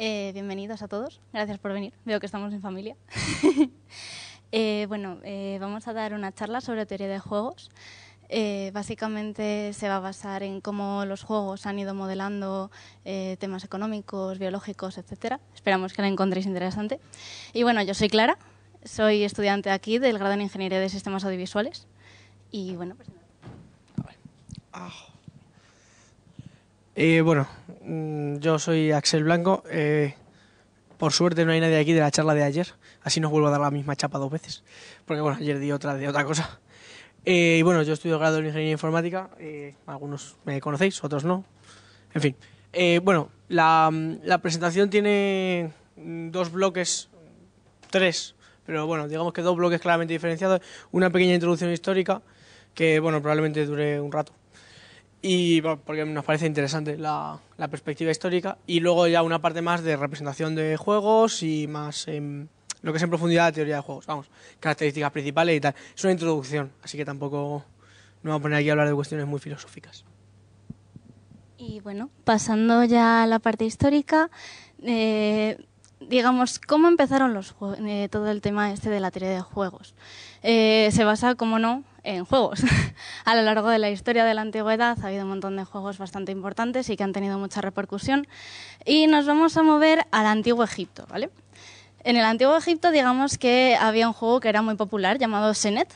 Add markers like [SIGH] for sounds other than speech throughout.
Eh, bienvenidos a todos, gracias por venir, veo que estamos en familia. [LAUGHS] Eh, bueno, eh, vamos a dar una charla sobre teoría de juegos. básicamente se va a basar en cómo los juegos han ido modelando temas económicos, biológicos, etc. Esperamos que la encontréis interesante. Y bueno, yo soy Clara, soy estudiante aquí del grado en Ingeniería de Sistemas Audiovisuales. Y bueno, pues... Eh, bueno, mm, yo soy Axel Blanco. Eh, por suerte no hay nadie aquí de la charla de ayer, así no vuelvo a dar la misma chapa dos veces, porque bueno, ayer di otra de otra cosa. Eh, y bueno, yo estudio grado en Ingeniería Informática, algunos me conocéis, otros no. En fin, bueno, la, la presentación tiene mm, dos bloques, tres, pero bueno, digamos que dos bloques claramente diferenciados. Una pequeña introducción histórica, que bueno, probablemente dure un rato y porque nos parece interesante la, perspectiva histórica y luego ya una parte más de representación de juegos y más en lo que es en profundidad la teoría de juegos, vamos, características principales y tal. Es una introducción, así que tampoco no voy a poner aquí a hablar de cuestiones muy filosóficas. Y bueno, pasando ya a la parte histórica, eh, digamos, ¿cómo empezaron los eh, todo el tema este de la teoría de juegos? Eh, se basa, como no, en juegos. [LAUGHS] a lo largo de la historia de la antigüedad ha habido un montón de juegos bastante importantes y que han tenido mucha repercusión. Y nos vamos a mover al antiguo Egipto, ¿vale? En el antiguo Egipto, digamos que había un juego que era muy popular llamado Senet,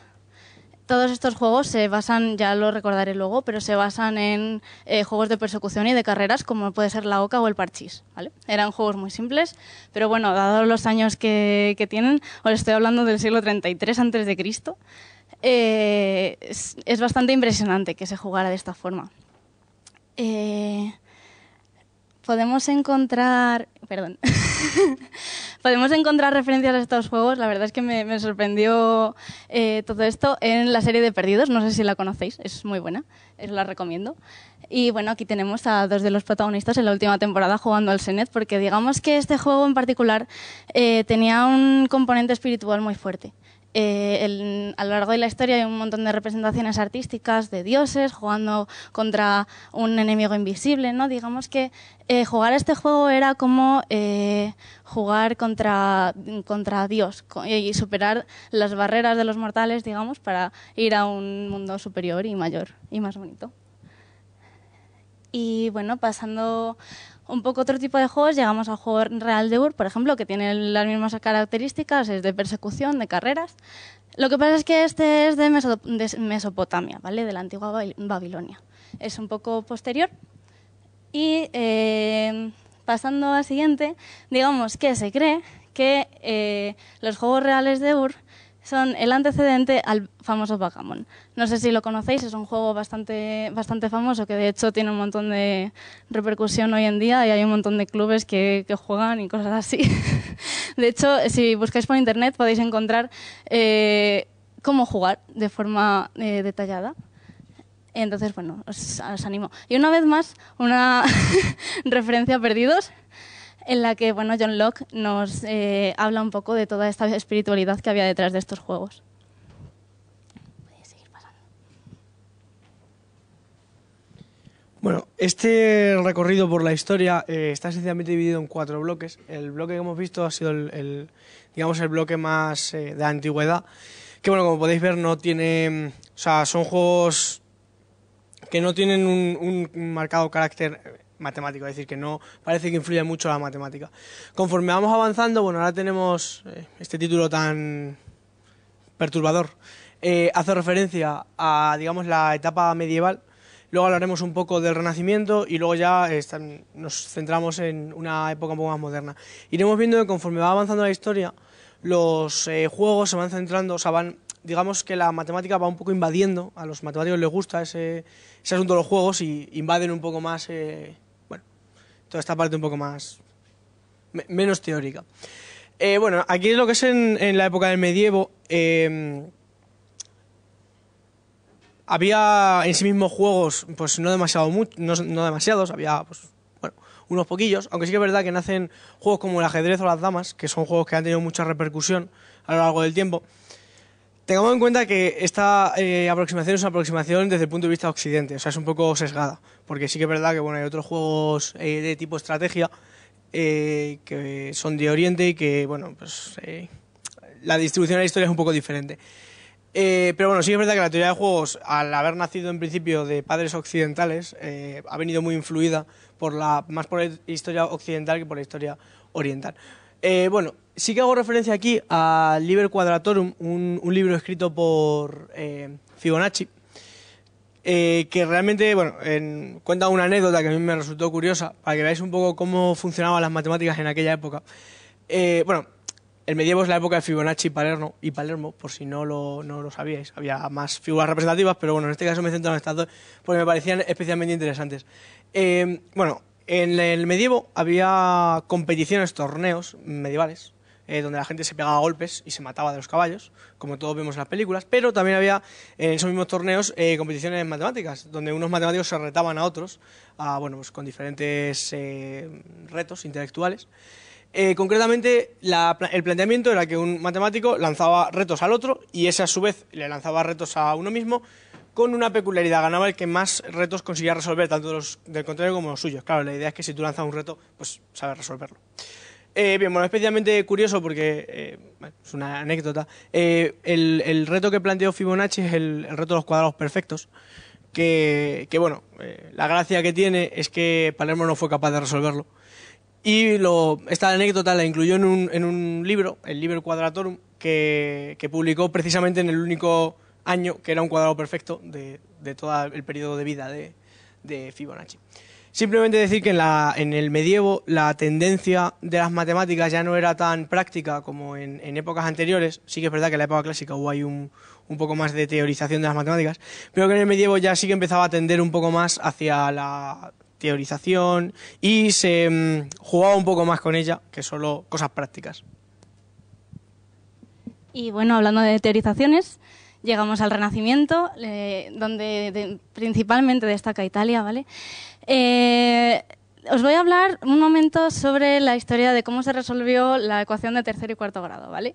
todos estos juegos se basan, ya lo recordaré luego, pero se basan en eh, juegos de persecución y de carreras como puede ser la Oca o el Parchís. Eran juegos muy simples, pero bueno, dados los años que, tienen, os estoy hablando del siglo 33 antes de Cristo, eh, es, bastante impresionante que se jugara de esta forma. Eh, podemos encontrar, perdón, [LAUGHS] podemos encontrar referencias a estos juegos. La verdad es que me, sorprendió eh, todo esto en la serie de Perdidos. No sé si la conocéis, es muy buena, os la recomiendo. Y bueno, aquí tenemos a dos de los protagonistas en la última temporada jugando al Senet, porque digamos que este juego en particular eh, tenía un componente espiritual muy fuerte. Eh, a lo largo de la historia hay un montón de representaciones artísticas de dioses jugando contra un enemigo invisible, ¿no? Digamos que eh, jugar este juego era como eh, jugar contra, contra Dios y superar las barreras de los mortales, digamos, para ir a un mundo superior y mayor y más bonito. Y bueno, pasando un poco otro tipo de juegos, llegamos al juego Real de Ur, por ejemplo, que tiene las mismas características, es de persecución, de carreras. Lo que pasa es que este es de, Mesopotamia, ¿vale? De la antigua Babilonia. Es un poco posterior. Y eh, pasando al siguiente, digamos que se cree que eh, los juegos reales de Ur son el antecedente al famoso Backgammon. No sé si lo conocéis, es un juego bastante, bastante famoso que de hecho tiene un montón de repercusión hoy en día y hay un montón de clubes que, juegan y cosas así. [LAUGHS] de hecho, si buscáis por internet podéis encontrar eh, cómo jugar de forma eh, detallada. Entonces, bueno, os, os, animo. Y una vez más, una [LAUGHS] referencia a Perdidos en la que bueno, John Locke nos eh, habla un poco de toda esta espiritualidad que había detrás de estos juegos. Bueno, este recorrido por la historia eh, está sencillamente dividido en cuatro bloques. El bloque que hemos visto ha sido el, digamos, el bloque más eh, de antigüedad, que bueno, como podéis ver no tiene, o son juegos que no tienen un marcado carácter matemático, es decir, que no parece que influya mucho la matemática. Conforme vamos avanzando, bueno, ahora tenemos eh, este título tan perturbador, eh, hace referencia a, digamos, la etapa medieval, luego hablaremos un poco del Renacimiento y luego ya eh, nos centramos en una época un poco más moderna. Iremos viendo que conforme va avanzando la historia, los juegos se van centrando, o sea, van digamos que la matemática va un poco invadiendo, a los matemáticos les gusta ese, asunto de los juegos y invaden un poco más esta parte un poco más. menos teórica. Eh, bueno, aquí es lo que es en, la época del medievo. Em, había en sí mismo juegos, pues no demasiado no, no, demasiados, había pues, unos poquillos, aunque sí que es verdad que nacen juegos como el ajedrez o las damas, que son juegos que han tenido mucha repercusión a lo largo del tiempo tengamos en cuenta que esta eh, aproximación es una aproximación desde el punto de vista occidente, o sea, es un poco sesgada, porque sí que es verdad que bueno, hay otros juegos eh, de tipo estrategia eh, que son de Oriente y que, bueno, pues la distribución de la historia es un poco diferente. pero bueno, sí que es verdad que la teoría de juegos, al haber nacido en principio de padres occidentales, ha venido muy influida por la, más por la historia occidental que por la historia oriental. Eh, bueno, sí que hago referencia aquí a Liber Quadratorum, un, libro escrito por eh, Fibonacci, eh, que realmente, bueno, en, cuenta una anécdota que a mí me resultó curiosa, para que veáis un poco cómo funcionaban las matemáticas en aquella época. bueno, el medievo es la época de Fibonacci y Palermo, y Palermo por si no lo, no lo sabíais. Había más figuras representativas, pero bueno, en este caso me centro en estas dos porque me parecían especialmente interesantes. bueno, en el medievo había competiciones, torneos medievales, eh, donde la gente se pegaba a golpes y se mataba de los caballos, como todos vemos en las películas, pero también había en esos mismos torneos eh, competiciones matemáticas, donde unos matemáticos se retaban a otros, bueno, pues con diferentes eh, retos intelectuales. concretamente, el planteamiento era que un matemático lanzaba retos al otro y ese a su vez le lanzaba retos a uno mismo con una peculiaridad, ganaba el que más retos conseguía resolver, tanto los del contrario como los suyos. Claro, la idea es que si tú lanzas un reto, pues sabes resolverlo. Eh, bien, bueno, especialmente curioso porque eh, es una anécdota. Eh, el, reto que planteó Fibonacci es el, reto de los cuadrados perfectos. Que, bueno, la gracia que tiene es que Palermo no fue capaz de resolverlo. Y lo, esta anécdota la incluyó en un, en un libro, el libro Quadratorum, que publicó precisamente en el único año, que era un cuadrado perfecto de, todo el periodo de vida de, Fibonacci. Simplemente decir que en, la, en, el medievo la tendencia de las matemáticas ya no era tan práctica como en, épocas anteriores. Sí que es verdad que en la época clásica hubo un, poco más de teorización de las matemáticas, pero que en el medievo ya sí que empezaba a tender un poco más hacia la teorización y se mm, jugaba un poco más con ella que solo cosas prácticas. Y bueno, hablando de teorizaciones, llegamos al Renacimiento, donde principalmente destaca Italia, ¿vale? Eh, os voy a hablar un momento sobre la historia de cómo se resolvió la ecuación de tercer y cuarto grado, ¿vale?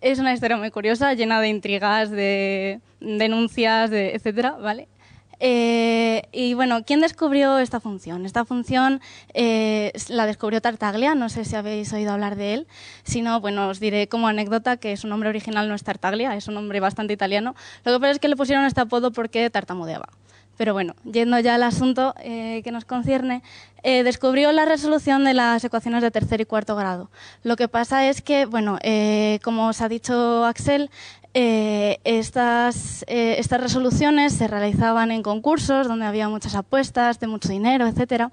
Es una historia muy curiosa, llena de intrigas, de denuncias, de etcétera, ¿vale? Eh, y bueno, ¿quién descubrió esta función? Esta función eh, la descubrió Tartaglia, no sé si habéis oído hablar de él, sino bueno, os diré como anécdota que su nombre original no es Tartaglia, es un nombre bastante italiano. Lo que pasa es que le pusieron este apodo porque tartamudeaba. Pero bueno, yendo ya al asunto eh, que nos concierne, descubrió la resolución de las ecuaciones de tercer y cuarto grado. Lo que pasa es que, bueno, como os ha dicho Axel, eh, eh, estas, resoluciones se realizaban en concursos donde había muchas apuestas de mucho dinero, etc.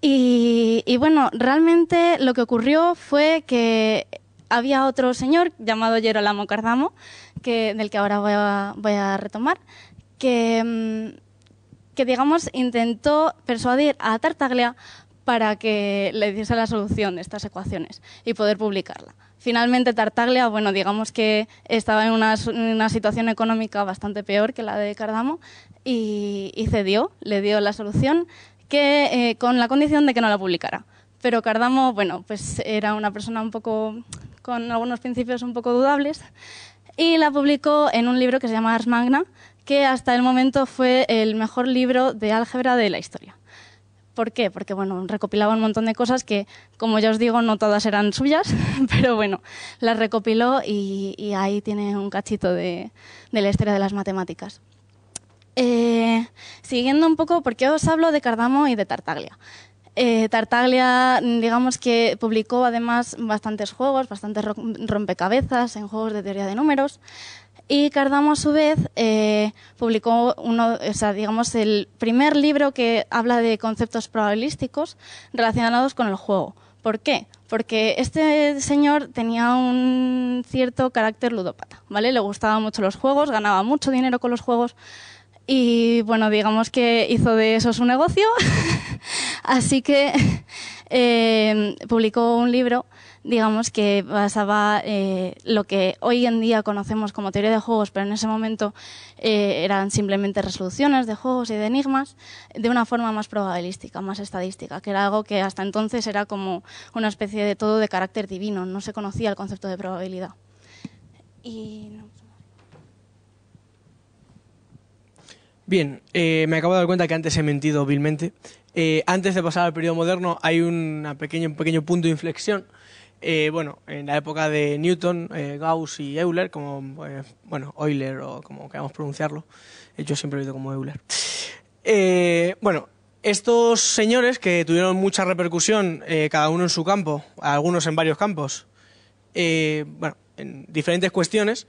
Y, bueno, realmente lo que ocurrió fue que había otro señor llamado Gerolamo Cardamo, que, del que ahora voy a, retomar, que, mm, que digamos intentó persuadir a Tartaglia para que le diese la solución de estas ecuaciones y poder publicarla. Finalmente Tartaglia, bueno, digamos que estaba en una, situación económica bastante peor que la de Cardamo y, cedió, le dio la solución que, eh, con la condición de que no la publicara. Pero Cardamo, bueno, pues era una persona un poco con algunos principios un poco dudables y la publicó en un libro que se llama Ars Magna, que hasta el momento fue el mejor libro de álgebra de la historia. ¿Por qué? Porque bueno, recopilaba un montón de cosas que, como ya os digo, no todas eran suyas, [LAUGHS] pero bueno, las recopiló y, ahí tiene un cachito de, la historia de las matemáticas. Eh, siguiendo un poco, ¿por qué os hablo de Cardamo y de Tartaglia? Eh, Tartaglia, digamos que publicó además bastantes juegos, bastantes rompecabezas en juegos de teoría de números. Y Cardamo, a su vez, eh, publicó uno, digamos, el primer libro que habla de conceptos probabilísticos relacionados con el juego. ¿Por qué? Porque este señor tenía un cierto carácter ludópata, ¿vale? Le gustaban mucho los juegos, ganaba mucho dinero con los juegos y, bueno, digamos que hizo de eso su negocio. [LAUGHS] Así que eh, publicó un libro digamos que basaba eh, lo que hoy en día conocemos como teoría de juegos, pero en ese momento eh, eran simplemente resoluciones de juegos y de enigmas, de una forma más probabilística, más estadística, que era algo que hasta entonces era como una especie de todo de carácter divino, no se conocía el concepto de probabilidad. Y... Bien, eh, me acabo de dar cuenta que antes he mentido vilmente. Eh, antes de pasar al periodo moderno hay una un pequeño punto de inflexión eh, bueno, en la época de Newton, eh, Gauss y Euler, como eh, bueno, Euler o como queramos pronunciarlo, yo siempre lo he oído como Euler. bueno, estos señores que tuvieron mucha repercusión, cada uno en su campo, algunos en varios campos, bueno, en diferentes cuestiones.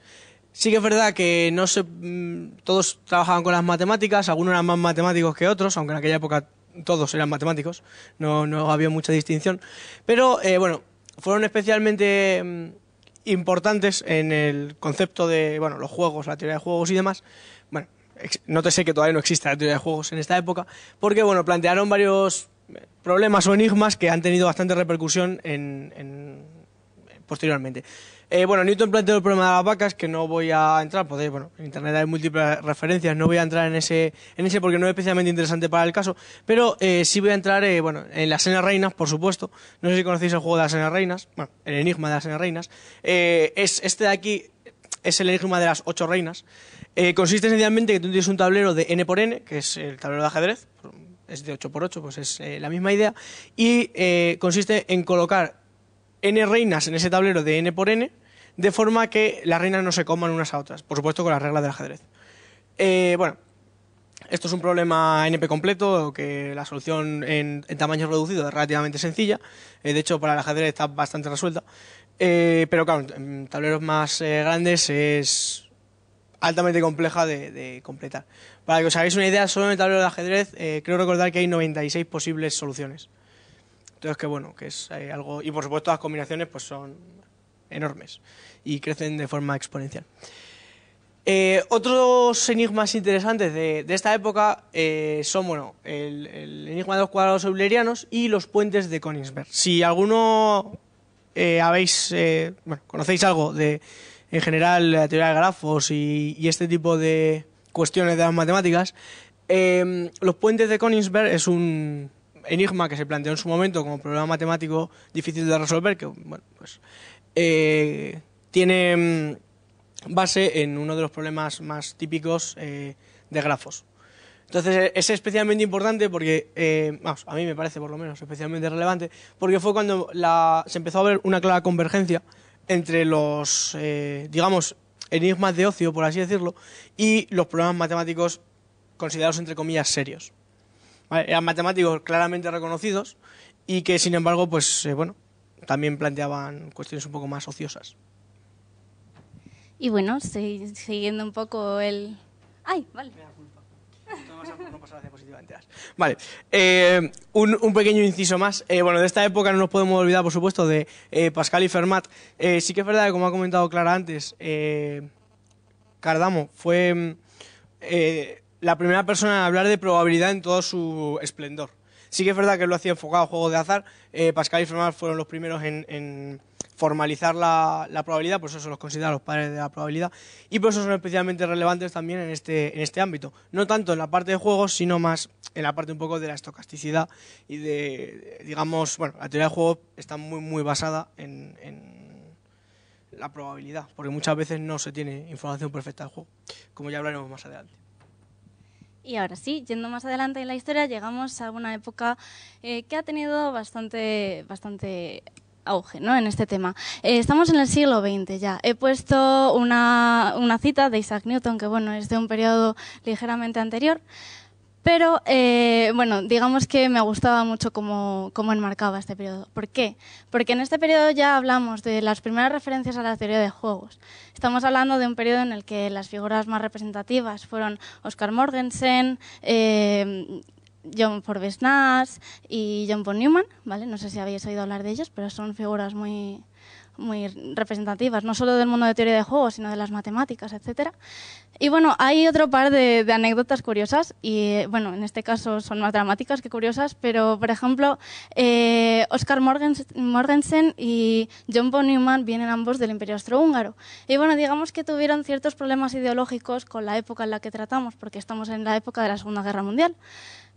Sí que es verdad que no se, mm, todos trabajaban con las matemáticas, algunos eran más matemáticos que otros, aunque en aquella época todos eran matemáticos, no, no había mucha distinción. Pero bueno, fueron especialmente mm, importantes en el concepto de bueno, los juegos, la teoría de juegos y demás. Bueno, no te sé que todavía no exista la teoría de juegos en esta época, porque bueno, plantearon varios eh, problemas o enigmas que han tenido bastante repercusión en, en eh, posteriormente. Eh, bueno, Newton planteó el problema de las vacas, que no voy a entrar, podéis, bueno, en internet hay múltiples referencias, no voy a entrar en ese, en ese porque no es especialmente interesante para el caso, pero eh, sí voy a entrar, eh, bueno, en las Senas Reinas, por supuesto, no sé si conocéis el juego de las Senas Reinas, bueno, el enigma de las Senas Reinas, es este de aquí, es el enigma de las ocho reinas, consiste en que tú tienes un tablero de n por n, que es el tablero de ajedrez, es de 8 por 8 pues es la misma idea, y consiste en colocar n reinas en ese tablero de n por n, de forma que las reinas no se coman unas a otras, por supuesto con las reglas del ajedrez. Eh, bueno, esto es un problema NP completo, que la solución en, en tamaño reducido es relativamente sencilla, eh, de hecho para el ajedrez está bastante resuelta, eh, pero claro, en tableros más grandes es altamente compleja de, completar. Para que os hagáis una idea, solo en el tablero de ajedrez creo recordar que hay 96 posibles soluciones que bueno, que es eh, algo... Y por supuesto las combinaciones pues son enormes y crecen de forma exponencial. Eh, otros enigmas interesantes de, esta época eh, son bueno, el, enigma de los cuadrados eulerianos y los puentes de Königsberg. Si alguno habéis, conocéis algo de, en general, la teoría de grafos y, y este tipo de cuestiones de las matemáticas, los puentes de Königsberg es un, enigma que se planteó en su momento como problema matemático difícil de resolver, que bueno, pues, eh, tiene mm, base en uno de los problemas más típicos eh, de grafos. Entonces e, es especialmente importante porque, eh, vamos, a mí me parece por lo menos especialmente relevante, porque fue cuando la, se empezó a ver una clara convergencia entre los, digamos, enigmas de ocio, por así decirlo, y los problemas matemáticos considerados entre comillas serios eran matemáticos claramente reconocidos y que sin embargo, pues eh, bueno, también planteaban cuestiones un poco más ociosas. Y bueno, siguiendo un poco el... ¡Ay, vale! Vale, eh, un, un, pequeño inciso más. Eh, bueno, de esta época no nos podemos olvidar, por supuesto, de Pascal y Fermat. sí que es verdad que, como ha comentado Clara antes, Cardamo fue mm, la primera persona en hablar de probabilidad en todo su esplendor. Sí que es verdad que lo hacía enfocado a juegos de azar. Eh, Pascal y Fermat fueron los primeros en, formalizar la, probabilidad, por eso se los considera los padres de la probabilidad, y por eso son especialmente relevantes también en este, en este ámbito. No tanto en la parte de juegos, sino más en la parte un poco de la estocasticidad y de, digamos, bueno, la teoría de juegos está muy, muy basada en, en la probabilidad, porque muchas veces no se tiene información perfecta del juego, como ya hablaremos más adelante. Y ahora sí, yendo más adelante en la historia, llegamos a una época eh, que ha tenido bastante, bastante auge ¿no? en este tema. Eh, estamos en el siglo XX ya. He puesto una, una, cita de Isaac Newton, que bueno, es de un periodo ligeramente anterior, pero eh, bueno, digamos que me gustaba mucho cómo, cómo, enmarcaba este periodo. ¿Por qué? Porque en este periodo ya hablamos de las primeras referencias a la teoría de juegos. Estamos hablando de un periodo en el que las figuras más representativas fueron Oscar Morgensen, eh, John Forbes Nash y John von Neumann. ¿vale? No sé si habéis oído hablar de ellos, pero son figuras muy, muy representativas, no solo del mundo de teoría de juegos, sino de las matemáticas, etc. Y bueno, hay otro par de, anécdotas curiosas, y bueno, en este caso son más dramáticas que curiosas, pero por ejemplo, eh, Oscar Morgensen y John von Neumann vienen ambos del Imperio Austrohúngaro. Y bueno, digamos que tuvieron ciertos problemas ideológicos con la época en la que tratamos, porque estamos en la época de la Segunda Guerra Mundial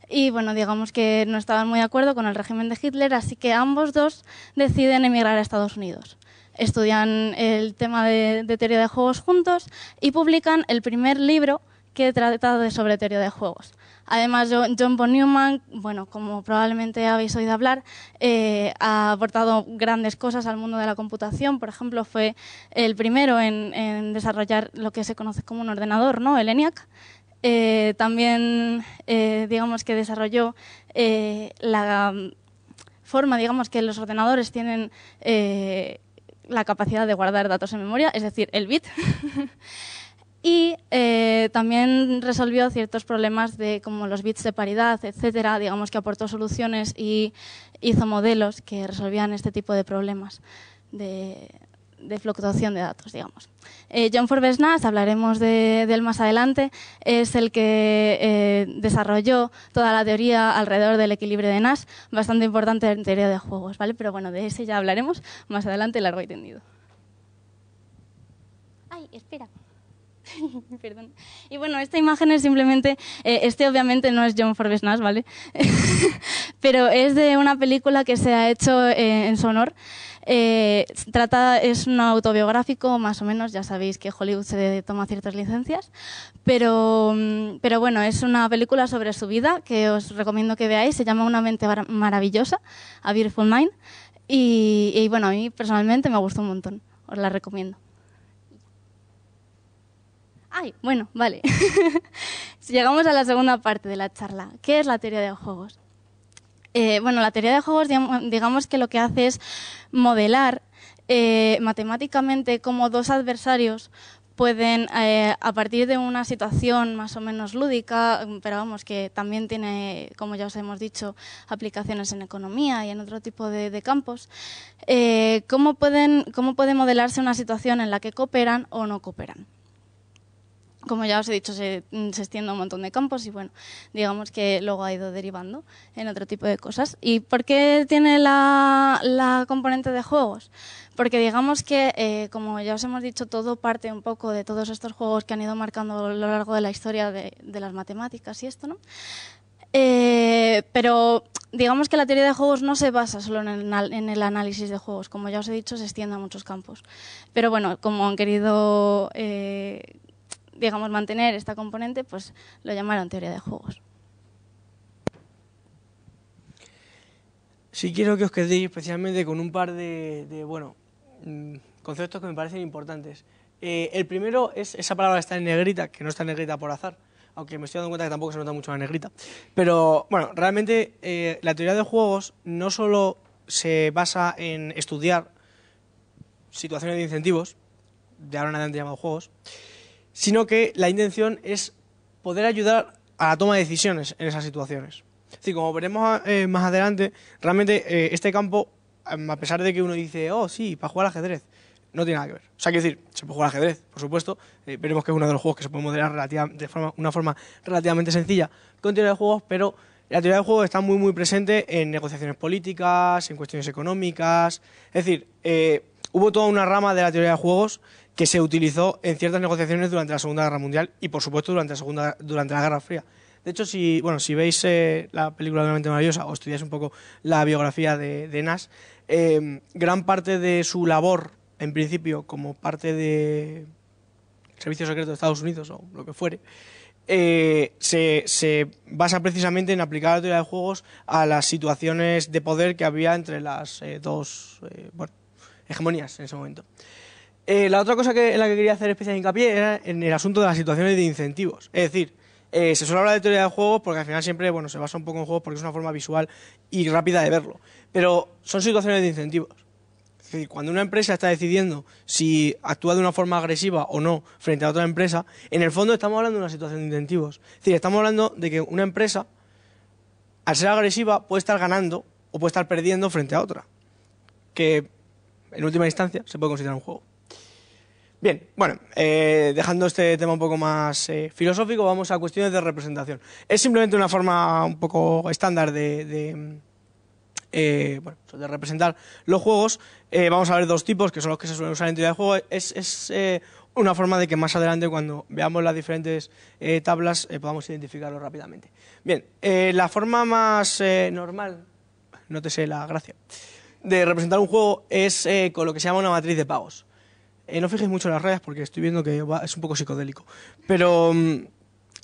y bueno, digamos que no estaban muy de acuerdo con el régimen de Hitler, así que ambos dos deciden emigrar a Estados Unidos. Estudian el tema de, teoría de juegos juntos y publican el primer libro que trata de sobre teoría de juegos. Además, John von Neumann, bueno, como probablemente habéis oído hablar, eh, ha aportado grandes cosas al mundo de la computación. Por ejemplo, fue el primero en, en desarrollar lo que se conoce como un ordenador, ¿no? El ENIAC. Eh, también, eh, digamos que desarrolló eh, la forma, digamos, que los ordenadores tienen la capacidad de guardar datos en memoria, es decir, el bit. [LAUGHS] y también resolvió ciertos problemas de como los bits de paridad, etcétera, digamos que aportó soluciones y hizo modelos que resolvían este tipo de problemas de, de fluctuación de datos, digamos. Eh, John Forbes Nash, hablaremos de, él más adelante, es el que eh, desarrolló toda la teoría alrededor del equilibrio de Nash, bastante importante en teoría de juegos, ¿vale? Pero bueno, de ese ya hablaremos más adelante, largo y tendido. Ay, espera. [LAUGHS] Perdón. Y bueno, esta imagen es simplemente, eh, este obviamente no es John Forbes Nash, ¿vale? [LAUGHS] Pero es de una película que se ha hecho en su honor. Eh, trata, es un autobiográfico, más o menos, ya sabéis que Hollywood se toma ciertas licencias, mm, pero, bueno, es una película sobre su vida que os recomiendo que veáis, se llama Una mente maravillosa, A Beautiful Mind, y, bueno, a mí personalmente me gustó un montón, os la recomiendo. Ay, bueno, vale. [LAUGHS] Llegamos a la segunda parte de la charla. ¿Qué es la teoría de los juegos? Eh, bueno, la teoría de juegos, digamos que lo que hace es modelar eh, matemáticamente cómo dos adversarios pueden, eh, a partir de una situación más o menos lúdica, mm, pero vamos, que también tiene, como ya os hemos dicho, aplicaciones en economía y en otro tipo de, de campos, cómo, pueden, cómo puede modelarse una situación en la que cooperan o no cooperan como ya os he dicho, se, mm, extiende a un montón de campos y bueno, digamos que luego ha ido derivando en otro tipo de cosas. ¿Y por qué tiene la, componente de juegos? Porque digamos que, eh, como ya os hemos dicho, todo parte un poco de todos estos juegos que han ido marcando a lo largo de la historia de, las matemáticas y esto, ¿no? Eh, pero digamos que la teoría de juegos no se basa solo en el, análisis de juegos, como ya os he dicho, se extiende a muchos campos. Pero bueno, como han querido eh, digamos, mantener esta componente, pues lo llamaron teoría de juegos. Sí quiero que os quedéis especialmente con un par de, bueno, mm, conceptos que me parecen importantes. Eh, el primero es esa palabra que está en negrita, que no está en negrita por azar, aunque me estoy dando cuenta que tampoco se nota mucho la negrita. Pero bueno, realmente eh, la teoría de juegos no solo se basa en estudiar situaciones de incentivos, de ahora en adelante llamado juegos, sino que la intención es poder ayudar a la toma de decisiones en esas situaciones. Es como veremos ah, eh, más adelante, realmente eh, este campo, em, a pesar de que uno dice, oh, sí, para jugar al ajedrez, no tiene nada que ver. O sea, que decir, se puede jugar al ajedrez, por supuesto, eh, veremos que es uno de los juegos que se puede modelar de forma, una forma relativamente sencilla con teoría de juegos, pero la teoría de juegos está muy, muy presente en negociaciones políticas, en cuestiones económicas. Es decir, hubo toda una rama de la teoría de juegos que se utilizó en ciertas negociaciones durante la Segunda Guerra Mundial y, por supuesto, durante la, segunda, durante la Guerra Fría. De hecho, si, bueno, si veis eh, la película de maravillosa o estudiáis un poco la biografía de, Nash, em, gran parte de su labor, en principio, como parte de Servicio Secreto de Estados Unidos o lo que fuere, eh, se, basa precisamente en aplicar la teoría de juegos a las situaciones de poder que había entre las eh, dos hegemonías en ese momento. Eh, la otra cosa que, en la que quería hacer especial hincapié era en el asunto de las situaciones de incentivos. Es decir, eh, se suele hablar de teoría de juegos porque al final siempre bueno, se basa un poco en juegos porque es una forma visual y rápida de verlo. Pero son situaciones de incentivos. Es decir, cuando una empresa está decidiendo si actúa de una forma agresiva o no frente a otra empresa, en el fondo estamos hablando de una situación de incentivos. Es decir, estamos hablando de que una empresa, al ser agresiva, puede estar ganando o puede estar perdiendo frente a otra. Que en última instancia se puede considerar un juego. Bien, bueno, eh, dejando este tema un poco más eh, filosófico, vamos a cuestiones de representación. Es simplemente una forma un poco estándar de, eh, representar los juegos. vamos a ver dos tipos, que son los que se suelen usar en teoría de juego. Es, una forma de que más adelante, cuando veamos las diferentes tablas, podamos identificarlo rápidamente. Bien, la forma más normal, no te sé la gracia, de representar un juego es con lo que se llama una matriz de pagos. Eh, no fijéis mucho en las rayas porque estoy viendo que es un poco psicodélico. Pero, mm,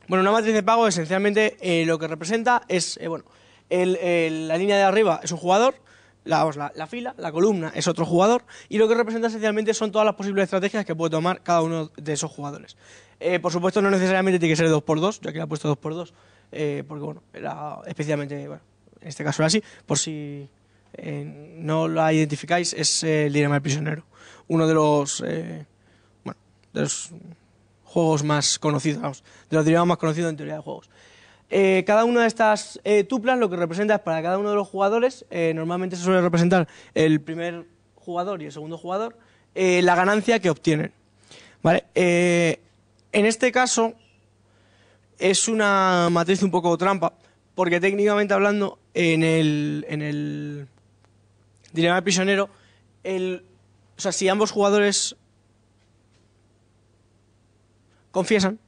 bueno, una matriz de pago esencialmente eh, lo que representa es, eh, bueno, la línea de arriba es un jugador, la, fila, la columna es otro jugador y lo que representa esencialmente son todas las posibles estrategias que puede tomar cada uno de esos jugadores. por supuesto, no necesariamente tiene que ser 2x2, yo que le he puesto 2x2 porque, bueno, especialmente, bueno, en este caso era así, por si no la identificáis, es el dilema del prisionero uno de los, eh, de los juegos más conocidos, de los dilemas más conocidos en teoría de juegos. Eh, cada una de estas tuplas eh, lo que representa es para cada uno de los jugadores, normalmente se suele representar el primer jugador y el segundo jugador, la ganancia que obtienen. ¿Vale? en este caso es una matriz un poco trampa, porque técnicamente hablando, en el, en el dilema prisionero, el o sea, si ambos jugadores confiesan,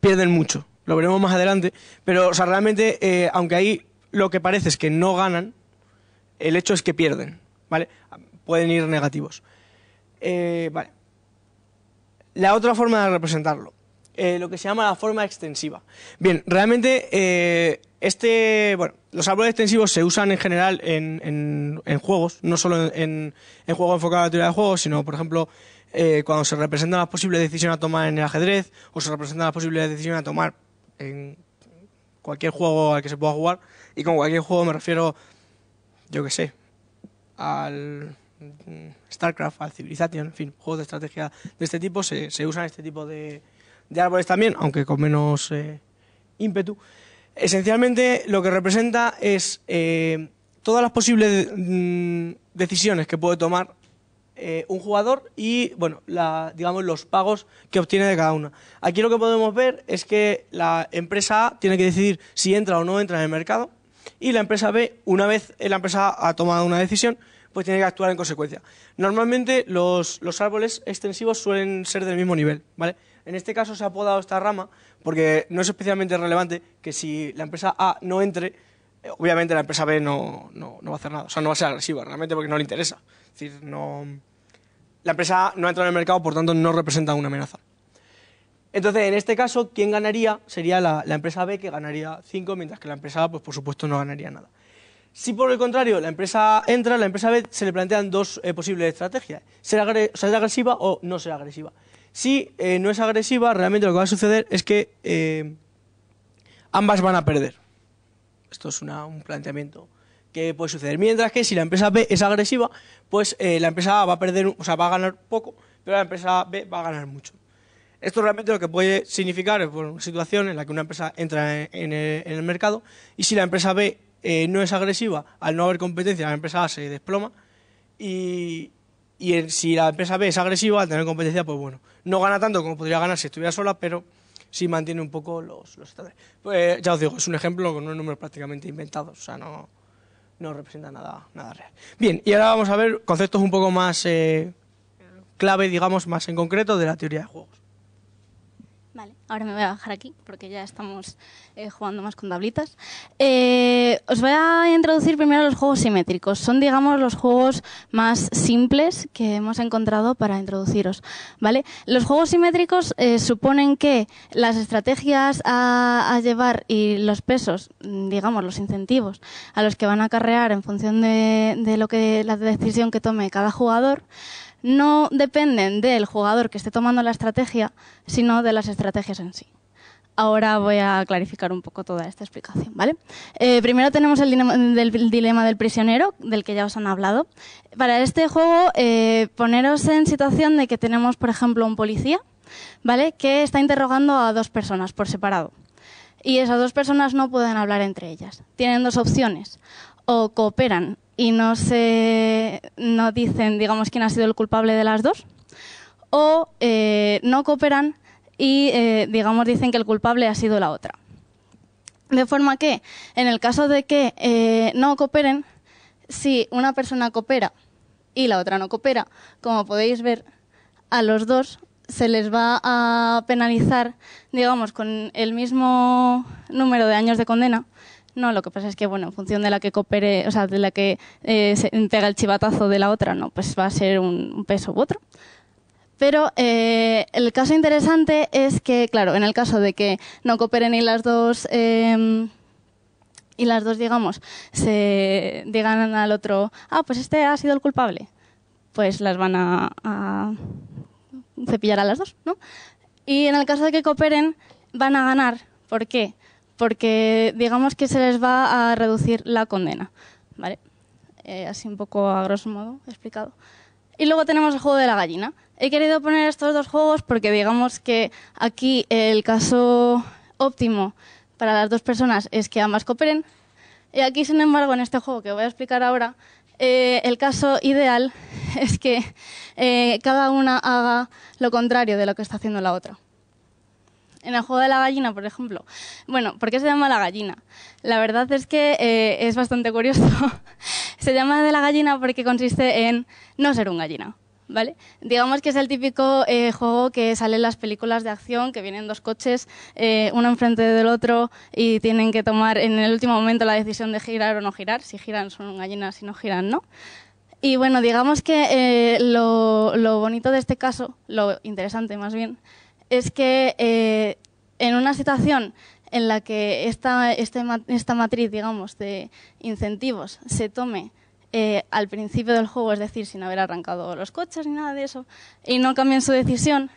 pierden mucho. Lo veremos más adelante. Pero, o sea, realmente, eh, aunque ahí lo que parece es que no ganan, el hecho es que pierden, ¿vale? Pueden ir negativos. Eh, vale. La otra forma de representarlo, eh, lo que se llama la forma extensiva. Bien, realmente este, bueno, los árboles extensivos se usan en general en, juegos, no solo en, juegos enfocados a la teoría de juegos, sino, por ejemplo, eh, cuando se representan las posibles decisiones a tomar en el ajedrez o se representan las posibles decisiones a tomar en cualquier juego al que se pueda jugar. Y con cualquier juego me refiero, yo que sé, al StarCraft, al Civilization, en fin, juegos de estrategia de este tipo, se, usan este tipo de, árboles también, aunque con menos eh, ímpetu. Esencialmente lo que representa es eh, todas las posibles mm, decisiones que puede tomar eh, un jugador y bueno, la, digamos los pagos que obtiene de cada una. Aquí lo que podemos ver es que la empresa A tiene que decidir si entra o no entra en el mercado y la empresa B, una vez la empresa A ha tomado una decisión, pues tiene que actuar en consecuencia. Normalmente los, los árboles extensivos suelen ser del mismo nivel, ¿vale? En este caso se ha apodado esta rama porque no es especialmente relevante que si la empresa A no entre, eh, obviamente la empresa B no, va a hacer nada. O sea, no va a ser agresiva realmente porque no le interesa. Es decir, no... La empresa A no ha entrado en el mercado, por tanto no representa una amenaza. Entonces, en este caso, ¿quién ganaría sería la, empresa B, que ganaría 5, mientras que la empresa A, pues por supuesto, no ganaría nada. Si por el contrario la empresa A entra, la empresa B se le plantean dos eh, posibles estrategias. ser, agresiva o no ser agresiva. Si eh, no es agresiva, realmente lo que va a suceder es que eh, ambas van a perder. Esto es un planteamiento que puede suceder. Mientras que si la empresa B es agresiva, pues eh, la empresa A va a perder, o va a ganar poco, pero la empresa B va a ganar mucho. Esto realmente lo que puede significar es una situación en la que una empresa entra en, el, mercado y si la empresa B no es agresiva, al no haber competencia, la empresa A se desploma y, y si la empresa B es agresiva, al tener competencia, pues bueno, no gana tanto como podría ganar si estuviera sola, pero sí mantiene un poco los, los Pues ya os digo, es un ejemplo con unos números prácticamente inventados, o sea, no, representa nada, nada real. Bien, y ahora vamos a ver conceptos un poco más eh, clave, digamos, más en concreto de la teoría de juegos. Ahora me voy a bajar aquí porque ya estamos eh, jugando más con tablitas. Eh, os voy a introducir primero los juegos simétricos. Son, digamos, los juegos más simples que hemos encontrado para introduciros. ¿vale? Los juegos simétricos eh, suponen que las estrategias a, llevar y los pesos, mm, digamos, los incentivos a los que van a acarrear en función de, de lo que la decisión que tome cada jugador, no dependen del jugador que esté tomando la estrategia, sino de las estrategias en sí. Ahora voy a clarificar un poco toda esta explicación, ¿vale? Eh, primero tenemos el dilema del, prisionero, del que ya os han hablado. Para este juego, eh, poneros en situación de que tenemos, por ejemplo, un policía, ¿vale? Que está interrogando a dos personas por separado. Y esas dos personas no pueden hablar entre ellas. Tienen dos opciones. O cooperan y no, se, no dicen, digamos, quién ha sido el culpable de las dos, o eh, no cooperan y, eh, digamos, dicen que el culpable ha sido la otra. De forma que, en el caso de que eh, no cooperen, si una persona coopera y la otra no coopera, como podéis ver, a los dos se les va a penalizar, digamos, con el mismo número de años de condena, no, lo que pasa es que, bueno, en función de la que coopere, o sea, de la que eh, se entrega el chivatazo de la otra, no, pues va a ser un, peso u otro. Pero eh, el caso interesante es que, claro, en el caso de que no cooperen ni las dos, em, y las dos, digamos, se digan al otro, ah, pues este ha sido el culpable, pues las van a, a cepillar a las dos, ¿no? Y en el caso de que cooperen, van a ganar. ¿Por qué? porque digamos que se les va a reducir la condena. ¿vale? Eh, así un poco a grosso modo explicado. Y luego tenemos el juego de la gallina. He querido poner estos dos juegos porque digamos que aquí el caso óptimo para las dos personas es que ambas cooperen. Y aquí, sin embargo, en este juego que voy a explicar ahora, eh, el caso ideal [LAUGHS] es que eh, cada una haga lo contrario de lo que está haciendo la otra en el juego de la gallina, por ejemplo. Bueno, ¿por qué se llama la gallina? La verdad es que eh, es bastante curioso. [LAUGHS] se llama de la gallina porque consiste en no ser un gallina. ¿Vale? Digamos que es el típico eh, juego que sale en las películas de acción, que vienen dos coches, eh, uno enfrente del otro, y tienen que tomar en el último momento la decisión de girar o no girar. Si giran son gallinas, si no giran no. Y bueno, digamos que lo bonito de este caso, lo interesante más bien, es que eh, en una situación en la que esta, este matriz, de incentivos se tome eh, al principio del juego, es decir, sin haber arrancado los coches ni nada de eso, y no cambien su decisión,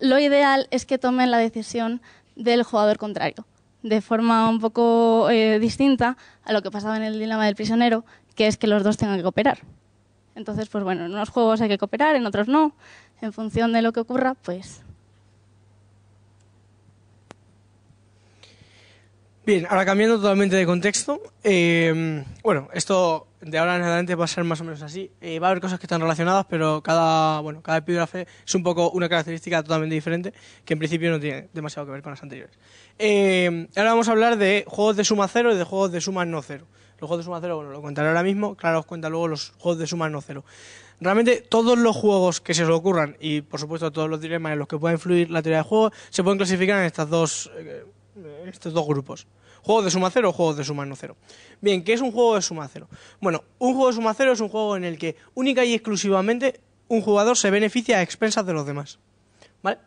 lo ideal es que tomen la decisión del jugador contrario, de forma un poco eh, distinta a lo que pasaba en el dilema del prisionero, que es que los dos tengan que cooperar. Entonces, pues bueno, en unos juegos hay que cooperar, en otros no. En función de lo que ocurra, pues Bien, ahora cambiando totalmente de contexto, eh, bueno, esto de ahora en adelante va a ser más o menos así. Eh, va a haber cosas que están relacionadas, pero cada, bueno, cada epígrafe es un poco una característica totalmente diferente, que en principio no tiene demasiado que ver con las anteriores. Eh, ahora vamos a hablar de juegos de suma cero y de juegos de suma no cero. Los juegos de suma cero, bueno, lo contaré ahora mismo, claro, os cuenta luego los juegos de suma no cero. Realmente todos los juegos que se os ocurran y por supuesto todos los dilemas en los que pueda influir la teoría de juego se pueden clasificar en estas dos estos dos grupos. ¿Juego de suma cero o juego de suma no cero? Bien, ¿qué es un juego de suma cero? Bueno, un juego de suma cero es un juego en el que única y exclusivamente un jugador se beneficia a expensas de los demás. ¿Vale?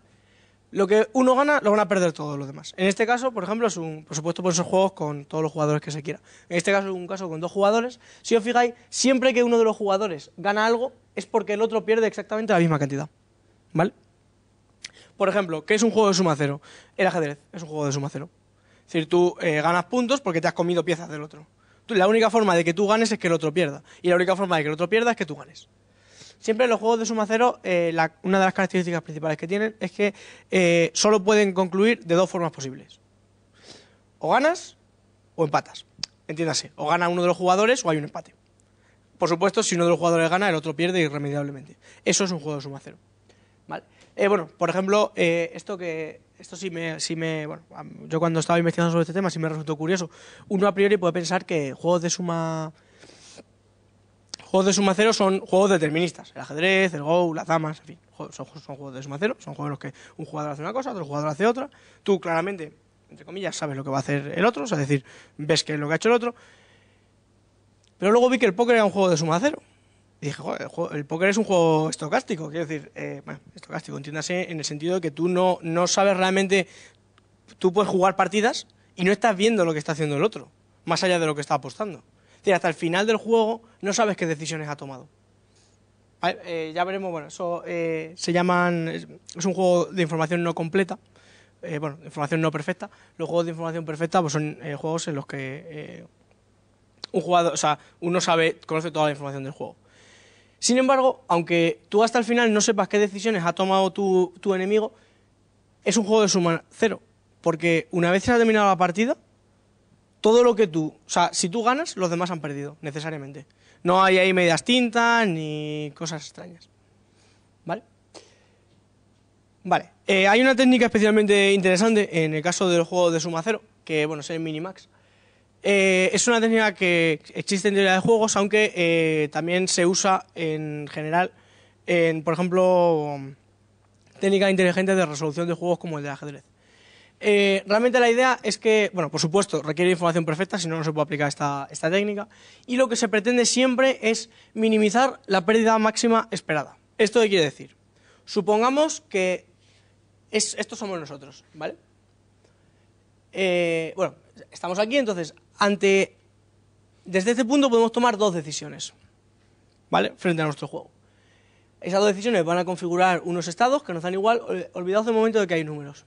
Lo que uno gana, lo van a perder todos los demás. En este caso, por ejemplo, es un, por supuesto, por esos juegos con todos los jugadores que se quiera. En este caso es un caso con dos jugadores. Si os fijáis, siempre que uno de los jugadores gana algo, es porque el otro pierde exactamente la misma cantidad. ¿Vale? Por ejemplo, ¿qué es un juego de suma cero? El ajedrez es un juego de suma cero. Es decir, tú eh, ganas puntos porque te has comido piezas del otro. la única forma de que tú ganes es que el otro pierda. Y la única forma de que el otro pierda es que tú ganes. Siempre en los juegos de suma cero, eh, una de las características principales que tienen es que eh, solo pueden concluir de dos formas posibles. O ganas o empatas. Entiéndase, o gana uno de los jugadores o hay un empate. Por supuesto, si uno de los jugadores gana, el otro pierde irremediablemente. Eso es un juego de suma cero. ¿Vale? Eh, bueno, por ejemplo, eh, esto que esto sí me, sí me bueno, yo cuando estaba investigando sobre este tema sí me resultó curioso. Uno a priori puede pensar que juegos de suma juegos de suma cero son juegos deterministas. El ajedrez, el go, las damas, en fin, son, juegos de suma cero. Son juegos en los que un jugador hace una cosa, otro jugador hace otra. Tú claramente, entre comillas, sabes lo que va a hacer el otro, es decir, ves qué es lo que ha hecho el otro. Pero luego vi que el póker era un juego de suma cero. Y dije, joder, el, póker es un juego estocástico, quiero decir, eh, bueno, estocástico, entiéndase en el sentido de que tú no, no sabes realmente, tú puedes jugar partidas y no estás viendo lo que está haciendo el otro, más allá de lo que está apostando. Es decir, hasta el final del juego no sabes qué decisiones ha tomado. Eh, ya veremos, bueno, eso eh, se llaman, es, un juego de información no completa, bueno, información no perfecta. Los juegos de información perfecta pues son juegos en los que un jugador, o sea, uno sabe, conoce toda la información del juego sin embargo, aunque tú hasta el final no sepas qué decisiones ha tomado tu, enemigo, es un juego de suma cero. Porque una vez se ha terminado la partida, todo lo que tú, o sea, si tú ganas, los demás han perdido, necesariamente. No hay ahí medias tintas ni cosas extrañas. ¿Vale? Vale. Eh, hay una técnica especialmente interesante en el caso del juego de suma cero, que bueno, es el minimax. Eh, es una técnica que existe en teoría de juegos, aunque eh, también se usa en general en, por ejemplo, técnicas inteligentes de resolución de juegos como el de ajedrez. Eh, realmente la idea es que, bueno, por supuesto, requiere información perfecta, si no, no se puede aplicar esta, técnica. Y lo que se pretende siempre es minimizar la pérdida máxima esperada. ¿Esto qué quiere decir? Supongamos que estos somos nosotros, ¿vale? Eh, bueno, estamos aquí, entonces, ante, desde este punto podemos tomar dos decisiones, ¿vale? Frente a nuestro juego. Esas dos decisiones van a configurar unos estados que nos dan igual, eh, olvidados el momento de que hay números,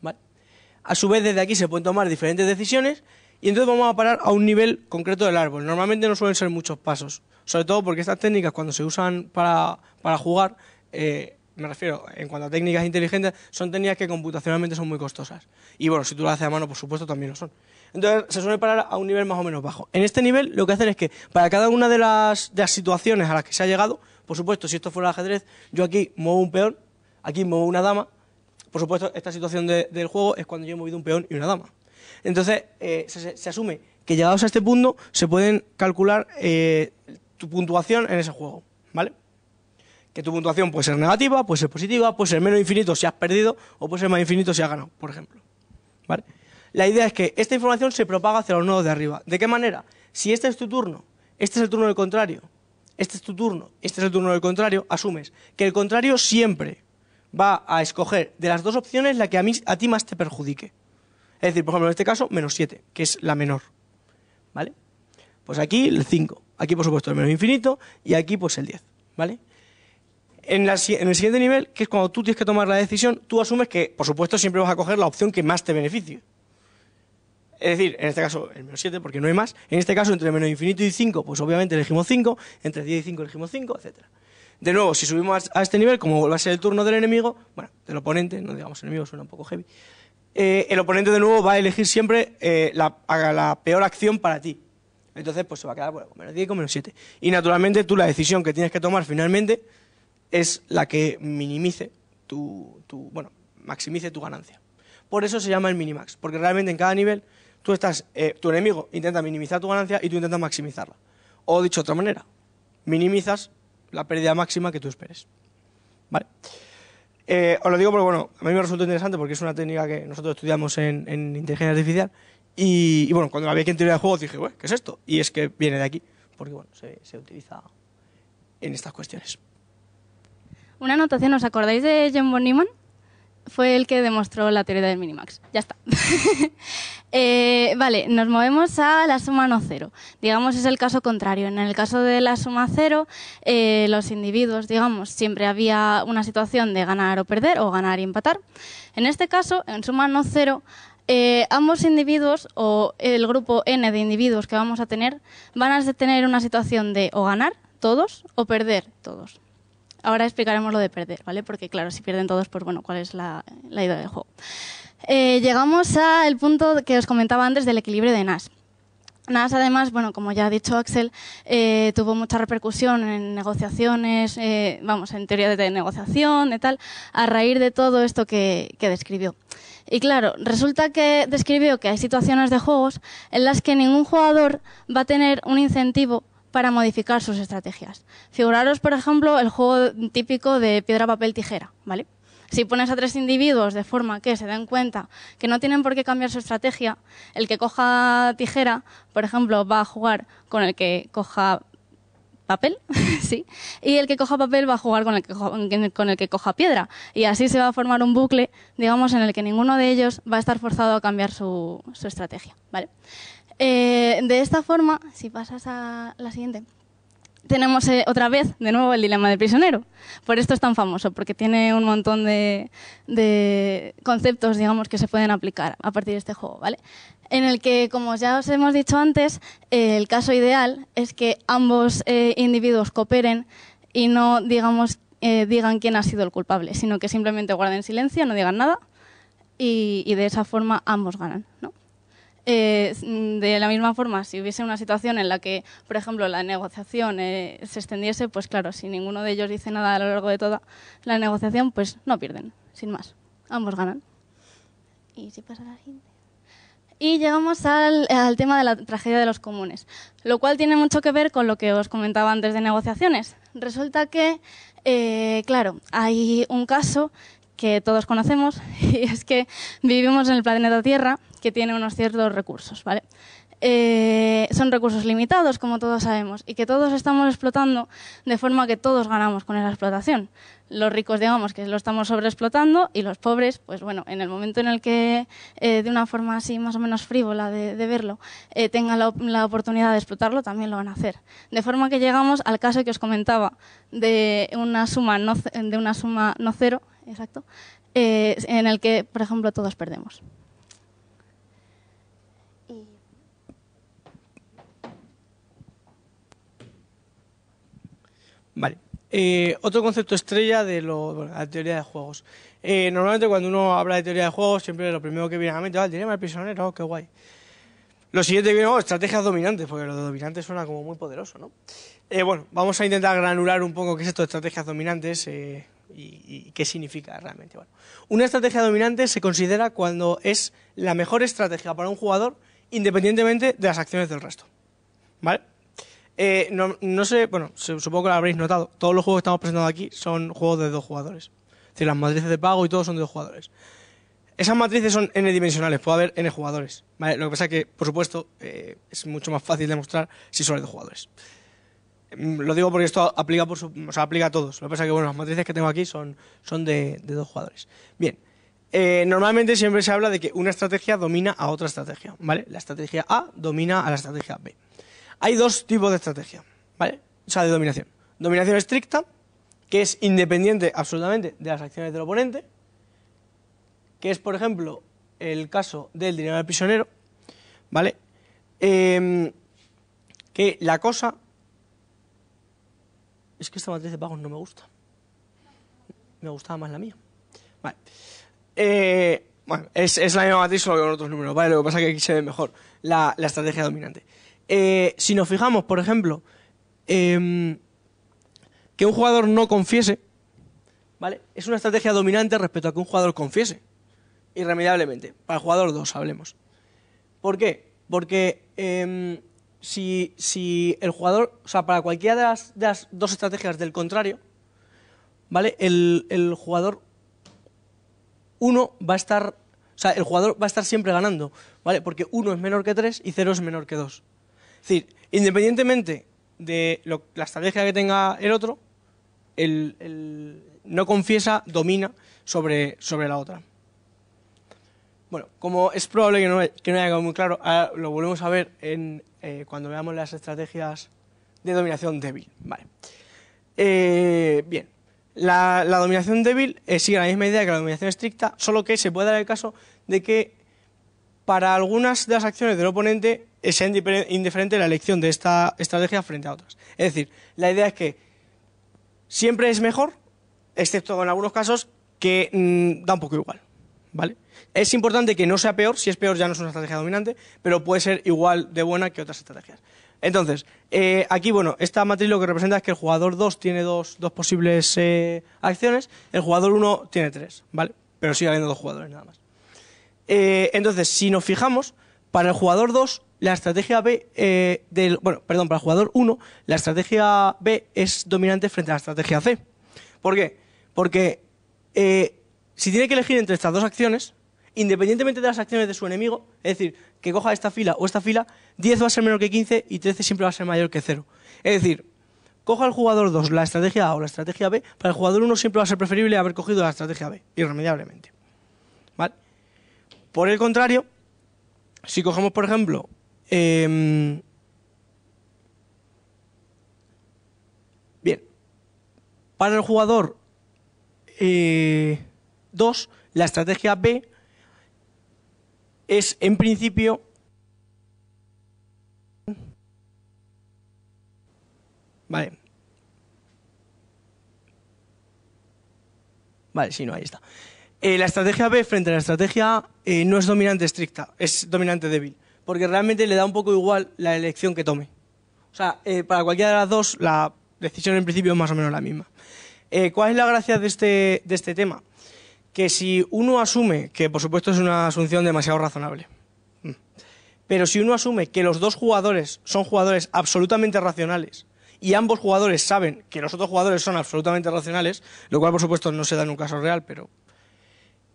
A su vez, desde aquí se pueden tomar diferentes decisiones y entonces vamos a parar a un nivel concreto del árbol. Normalmente no suelen ser muchos pasos, sobre todo porque estas técnicas cuando se usan para, jugar eh, me refiero, en cuanto a técnicas inteligentes, son técnicas que computacionalmente son muy costosas. Y bueno, si tú las haces a mano, por supuesto, también lo son. Entonces, se suele parar a un nivel más o menos bajo. En este nivel, lo que hacen es que para cada una de las, situaciones a las que se ha llegado, por supuesto, si esto fuera el ajedrez, yo aquí muevo un peón, aquí muevo una dama. Por supuesto, esta situación del juego es cuando yo he movido un peón y una dama. Entonces, eh, se, asume que llegados a este punto, se pueden calcular eh, tu puntuación en ese juego, ¿vale? que tu puntuación puede ser negativa, puede ser positiva, puede ser menos infinito si has perdido o puede ser más infinito si has ganado, por ejemplo. ¿Vale? La idea es que esta información se propaga hacia los nodos de arriba. ¿De qué manera? Si este es tu turno, este es el turno del contrario, este es tu turno, este es el turno del contrario, asumes que el contrario siempre va a escoger de las dos opciones la que a, ti más te perjudique. Es decir, por ejemplo, en este caso, menos 7, que es la menor. ¿Vale? Pues aquí el 5, aquí por supuesto el menos infinito y aquí pues el 10. ¿Vale? En, el siguiente nivel, que es cuando tú tienes que tomar la decisión, tú asumes que, por supuesto, siempre vas a coger la opción que más te beneficie. Es decir, en este caso el menos 7, porque no hay más. En este caso, entre menos infinito y 5, pues obviamente elegimos 5. Entre 10 y 5 elegimos 5, etc. De nuevo, si subimos a este nivel, como va a ser el turno del enemigo, bueno, del oponente, no digamos enemigo, suena un poco heavy, eh, el oponente de nuevo va a elegir siempre eh, la, peor acción para ti. Entonces, pues se va a quedar con menos 10 y con menos 7. Y naturalmente tú la decisión que tienes que tomar finalmente es la que minimice tu, bueno, maximice tu ganancia. Por eso se llama el minimax, porque realmente en cada nivel tú estás, eh, tu enemigo intenta minimizar tu ganancia y tú intentas maximizarla. O dicho de otra manera, minimizas la pérdida máxima que tú esperes. ¿Vale? Eh, os lo digo porque, bueno, a mí me resulta interesante porque es una técnica que nosotros estudiamos en, en inteligencia artificial y, bueno, cuando la vi aquí en teoría de juegos dije, ¿qué es esto? Y es que viene de aquí, porque, bueno, se, se utiliza en estas cuestiones. Una anotación, ¿os acordáis de John von Neumann? Fue el que demostró la teoría del minimax. Ya está. [LAUGHS] Eh, vale, nos movemos a la suma no cero. Digamos, es el caso contrario. En el caso de la suma cero, eh, los individuos, digamos, siempre había una situación de ganar o perder o ganar y empatar. En este caso, en suma no cero, eh, ambos individuos o el grupo n de individuos que vamos a tener van a tener una situación de o ganar todos o perder todos. Ahora explicaremos lo de perder, ¿vale? Porque claro, si pierden todos, pues bueno, ¿cuál es la, idea del juego? Eh, llegamos al punto que os comentaba antes del equilibrio de Nash. NAS, además, bueno, como ya ha dicho Axel, eh, tuvo mucha repercusión en negociaciones, eh, vamos, en teoría de negociación, de tal, a raíz de todo esto que, que, describió. Y claro, resulta que describió que hay situaciones de juegos en las que ningún jugador va a tener un incentivo para modificar sus estrategias. Figuraros, por ejemplo, el juego típico de piedra, papel, tijera, ¿vale? Si pones a tres individuos de forma que se den cuenta que no tienen por qué cambiar su estrategia, el que coja tijera, por ejemplo, va a jugar con el que coja papel, [LAUGHS] sí, y el que coja papel va a jugar con el, que coja, piedra. Y así se va a formar un bucle, digamos, en el que ninguno de ellos va a estar forzado a cambiar su, su estrategia, ¿vale? Eh, de esta forma, si pasas a la siguiente, tenemos eh, otra vez de nuevo el dilema del prisionero. Por esto es tan famoso, porque tiene un montón de, conceptos, digamos, que se pueden aplicar a partir de este juego, ¿vale? En el que, como ya os hemos dicho antes, eh, el caso ideal es que ambos individuos cooperen y no, digamos, digan quién ha sido el culpable, sino que simplemente guarden silencio, no digan nada y, y de esa forma ambos ganan, ¿no? Eh, mm, de la misma forma, si hubiese una situación en la que, por ejemplo, la negociación eh, se extendiese, pues claro, si ninguno de ellos dice nada a lo largo de toda la negociación, pues no pierden, sin más. Ambos ganan. Y la Y llegamos al, tema de la tragedia de los comunes, lo cual tiene mucho que ver con lo que os comentaba antes de negociaciones. Resulta que, eh, claro, hay un caso que todos conocemos [LAUGHS] y es que vivimos en el planeta Tierra que tiene unos ciertos recursos, ¿vale? Eh, son recursos limitados, como todos sabemos, y que todos estamos explotando de forma que todos ganamos con esa explotación los ricos, digamos, que lo estamos sobreexplotando y los pobres, pues bueno, en el momento en el que, eh, de una forma así más o menos frívola de, verlo, eh, tengan la, oportunidad de explotarlo, también lo van a hacer. De forma que llegamos al caso que os comentaba de una suma no, de una suma no cero, exacto, eh, en el que, por ejemplo, todos perdemos. Vale. Eh, otro concepto estrella de la teoría de juegos. Eh, normalmente cuando uno habla de teoría de juegos, siempre lo primero que viene a la mente, ah, el dilema del prisionero, oh, qué guay. Lo siguiente viene, oh, estrategias dominantes, porque lo de dominantes suena como muy poderoso, ¿no? Eh, bueno, vamos a intentar granular un poco qué es esto de estrategias dominantes y, y, qué significa realmente. Bueno, una estrategia dominante se considera cuando es la mejor estrategia para un jugador independientemente de las acciones del resto. ¿Vale? Eh, no, sé, bueno, supongo que lo habréis notado. Todos los juegos que estamos presentando aquí son juegos de dos jugadores. Es decir, las matrices de pago y todo son de dos jugadores. Esas matrices son n dimensionales, puede haber n jugadores. Lo que pasa es que, por supuesto, eh, es mucho más fácil demostrar si son de dos jugadores. Mm, lo digo porque esto aplica, por aplica a todos. Lo que pasa es que bueno, las matrices que tengo aquí son, son de, dos jugadores. Bien, eh, normalmente siempre se habla de que una estrategia domina a otra estrategia, ¿vale? La estrategia A domina a la estrategia B. Hay dos tipos de estrategia, ¿vale? O sea, de dominación. Dominación estricta, que es independiente absolutamente de las acciones del oponente, que es, por ejemplo, el caso del dinero del prisionero, ¿vale? Em, que la cosa... Es que esta matriz de pagos no me gusta. Me gustaba más la mía. Vale. Eh, bueno, es, es, la misma matriz, solo que con otros números, ¿vale? Lo que pasa es que aquí se ve mejor la estrategia dominante. Eh, si nos fijamos, por ejemplo, em, que un jugador no confiese, ¿vale? Es una estrategia dominante respecto a que un jugador confiese. Irremediablemente. Para el jugador 2, hablemos. ¿Por qué? Porque em, si, el jugador, o sea, para cualquiera de las, dos estrategias del contrario, ¿vale? El, jugador 1 va a estar, o sea, el jugador va a estar siempre ganando, ¿vale? Porque 1 es menor que 3 y 0 es menor que 2. Es decir, independientemente de la estrategia que tenga el otro, el, no confiesa domina sobre, sobre la otra. Bueno, como es probable que no, que haya quedado muy claro, lo volvemos a ver en, eh, cuando veamos las estrategias de dominación débil. Eh, bien, la, dominación débil es eh, sigue la misma idea que la dominación estricta, solo que se puede dar el caso de que para algunas de las acciones del oponente sea indiferente la elección de esta estrategia frente a otras. Es decir, la idea es que siempre es mejor, excepto en algunos casos que mm, da un poco igual. ¿Vale? Es importante que no sea peor, si es peor ya no es una estrategia dominante, pero puede ser igual de buena que otras estrategias. Entonces, eh, aquí, bueno, esta matriz lo que representa es que el jugador 2 tiene dos, posibles eh, acciones, el jugador 1 tiene tres, ¿vale? Pero sigue habiendo dos jugadores nada más. Eh, entonces, si nos fijamos, para el jugador 2, la estrategia B eh, del. Bueno, perdón, para el jugador 1, la estrategia B es dominante frente a la estrategia C. ¿Por qué? Porque eh, si tiene que elegir entre estas dos acciones, independientemente de las acciones de su enemigo, es decir, que coja esta fila o esta fila, 10 va a ser menor que 15 y 13 siempre va a ser mayor que 0. Es decir, coja el jugador 2 la estrategia A o la estrategia B, para el jugador 1 siempre va a ser preferible haber cogido la estrategia B, irremediablemente. Por el contrario, si cogemos, por ejemplo, em, bien, para el jugador 2, eh, la estrategia B es en principio Vale. Vale, sí, no, ahí está. Eh, la estrategia B frente a la estrategia A eh, no es dominante estricta, es dominante débil, porque realmente le da un poco igual la elección que tome. O sea, eh, para cualquiera de las dos, la decisión en principio es más o menos la misma. ¿Cuál es la gracia de este, de este tema? Que si uno asume, que por supuesto es una asunción demasiado razonable, mm, pero si uno asume que los dos jugadores son jugadores absolutamente racionales, y ambos jugadores saben que los otros jugadores son absolutamente racionales, lo cual por supuesto no se da en un caso real, pero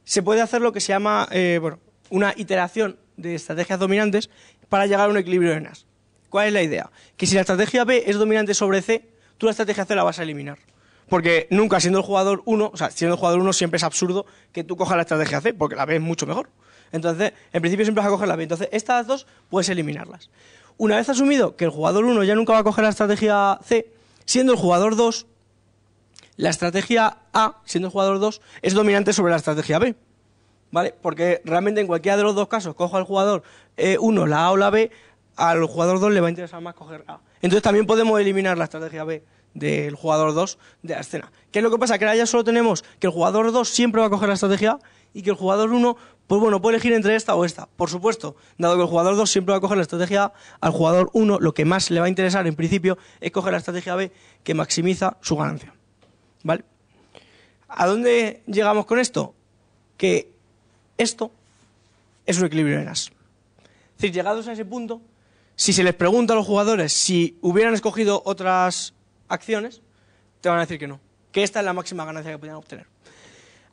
se puede hacer lo que se llama eh, una iteración de estrategias dominantes para llegar a un equilibrio de Nash. ¿Cuál es la idea? Que si la estrategia B es dominante sobre C, tú la estrategia C la vas a eliminar. Porque nunca siendo el jugador 1, o sea, siendo el jugador 1 siempre es absurdo que tú cojas la estrategia C, porque la B es mucho mejor. Entonces, en principio siempre vas a coger la B. Entonces, estas dos puedes eliminarlas. Una vez asumido que el jugador 1 ya nunca va a coger la estrategia C, siendo el jugador 2, la estrategia A, siendo el jugador 2, es dominante sobre la estrategia B. ¿Vale? Porque realmente en cualquiera de los dos casos, cojo al jugador 1 eh, la A o la B, al jugador 2 le va a interesar más coger A. Entonces también podemos eliminar la estrategia B del jugador 2 de la escena. ¿Qué es lo que pasa? Que ahora ya solo tenemos que el jugador 2 siempre va a coger la estrategia A y que el jugador 1, pues bueno, puede elegir entre esta o esta. Por supuesto, dado que el jugador 2 siempre va a coger la estrategia A, al jugador 1 lo que más le va a interesar en principio es coger la estrategia B que maximiza su ganancia. ¿Vale? ¿A dónde llegamos con esto? Que esto es un equilibrio de NAS. Es decir, llegados a ese punto, si se les pregunta a los jugadores si hubieran escogido otras acciones, te van a decir que no, que esta es la máxima ganancia que podían obtener.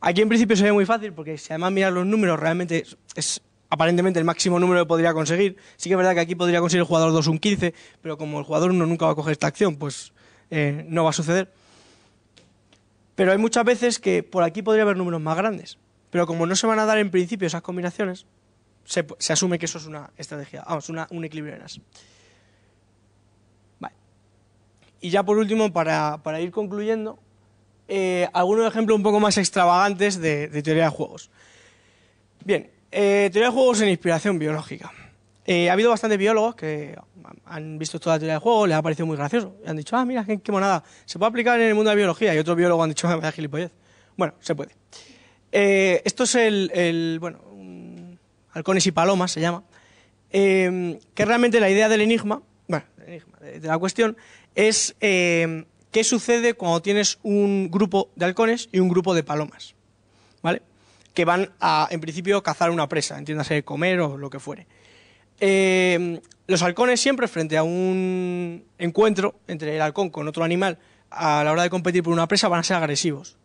Aquí en principio se ve muy fácil porque si además miras los números, realmente es, aparentemente el máximo número que podría conseguir. Sí que es verdad que aquí podría conseguir el jugador 2 un 15, pero como el jugador 1 nunca va a coger esta acción, pues eh, no va a suceder. Pero hay muchas veces que por aquí podría haber números más grandes. Pero como no se van a dar en principio esas combinaciones, se, asume que eso es una estrategia, vamos, un equilibrio de NAS. Vale. Y ya por último, para, ir concluyendo, eh, algunos ejemplos un poco más extravagantes de, teoría de juegos. Bien, eh, teoría de juegos en inspiración biológica. Eh, ha habido bastantes biólogos que han visto toda la teoría del juego, les ha parecido muy gracioso. Y han dicho, ah, mira, qué, monada, se puede aplicar en el mundo de la biología. Y otros biólogos han dicho, [LAUGHS] ah, vaya gilipollez. Bueno, se puede. Eh, esto es el, bueno, halcones y palomas se llama, eh, que realmente la idea del enigma, bueno, de, la cuestión, es qué sucede cuando tienes un grupo de halcones y un grupo de palomas, ¿vale? Que van a, en principio, cazar una presa, entiéndase comer o lo que fuere. Eh, los halcones siempre frente a un encuentro entre el halcón con otro animal a la hora de competir por una presa van a ser agresivos.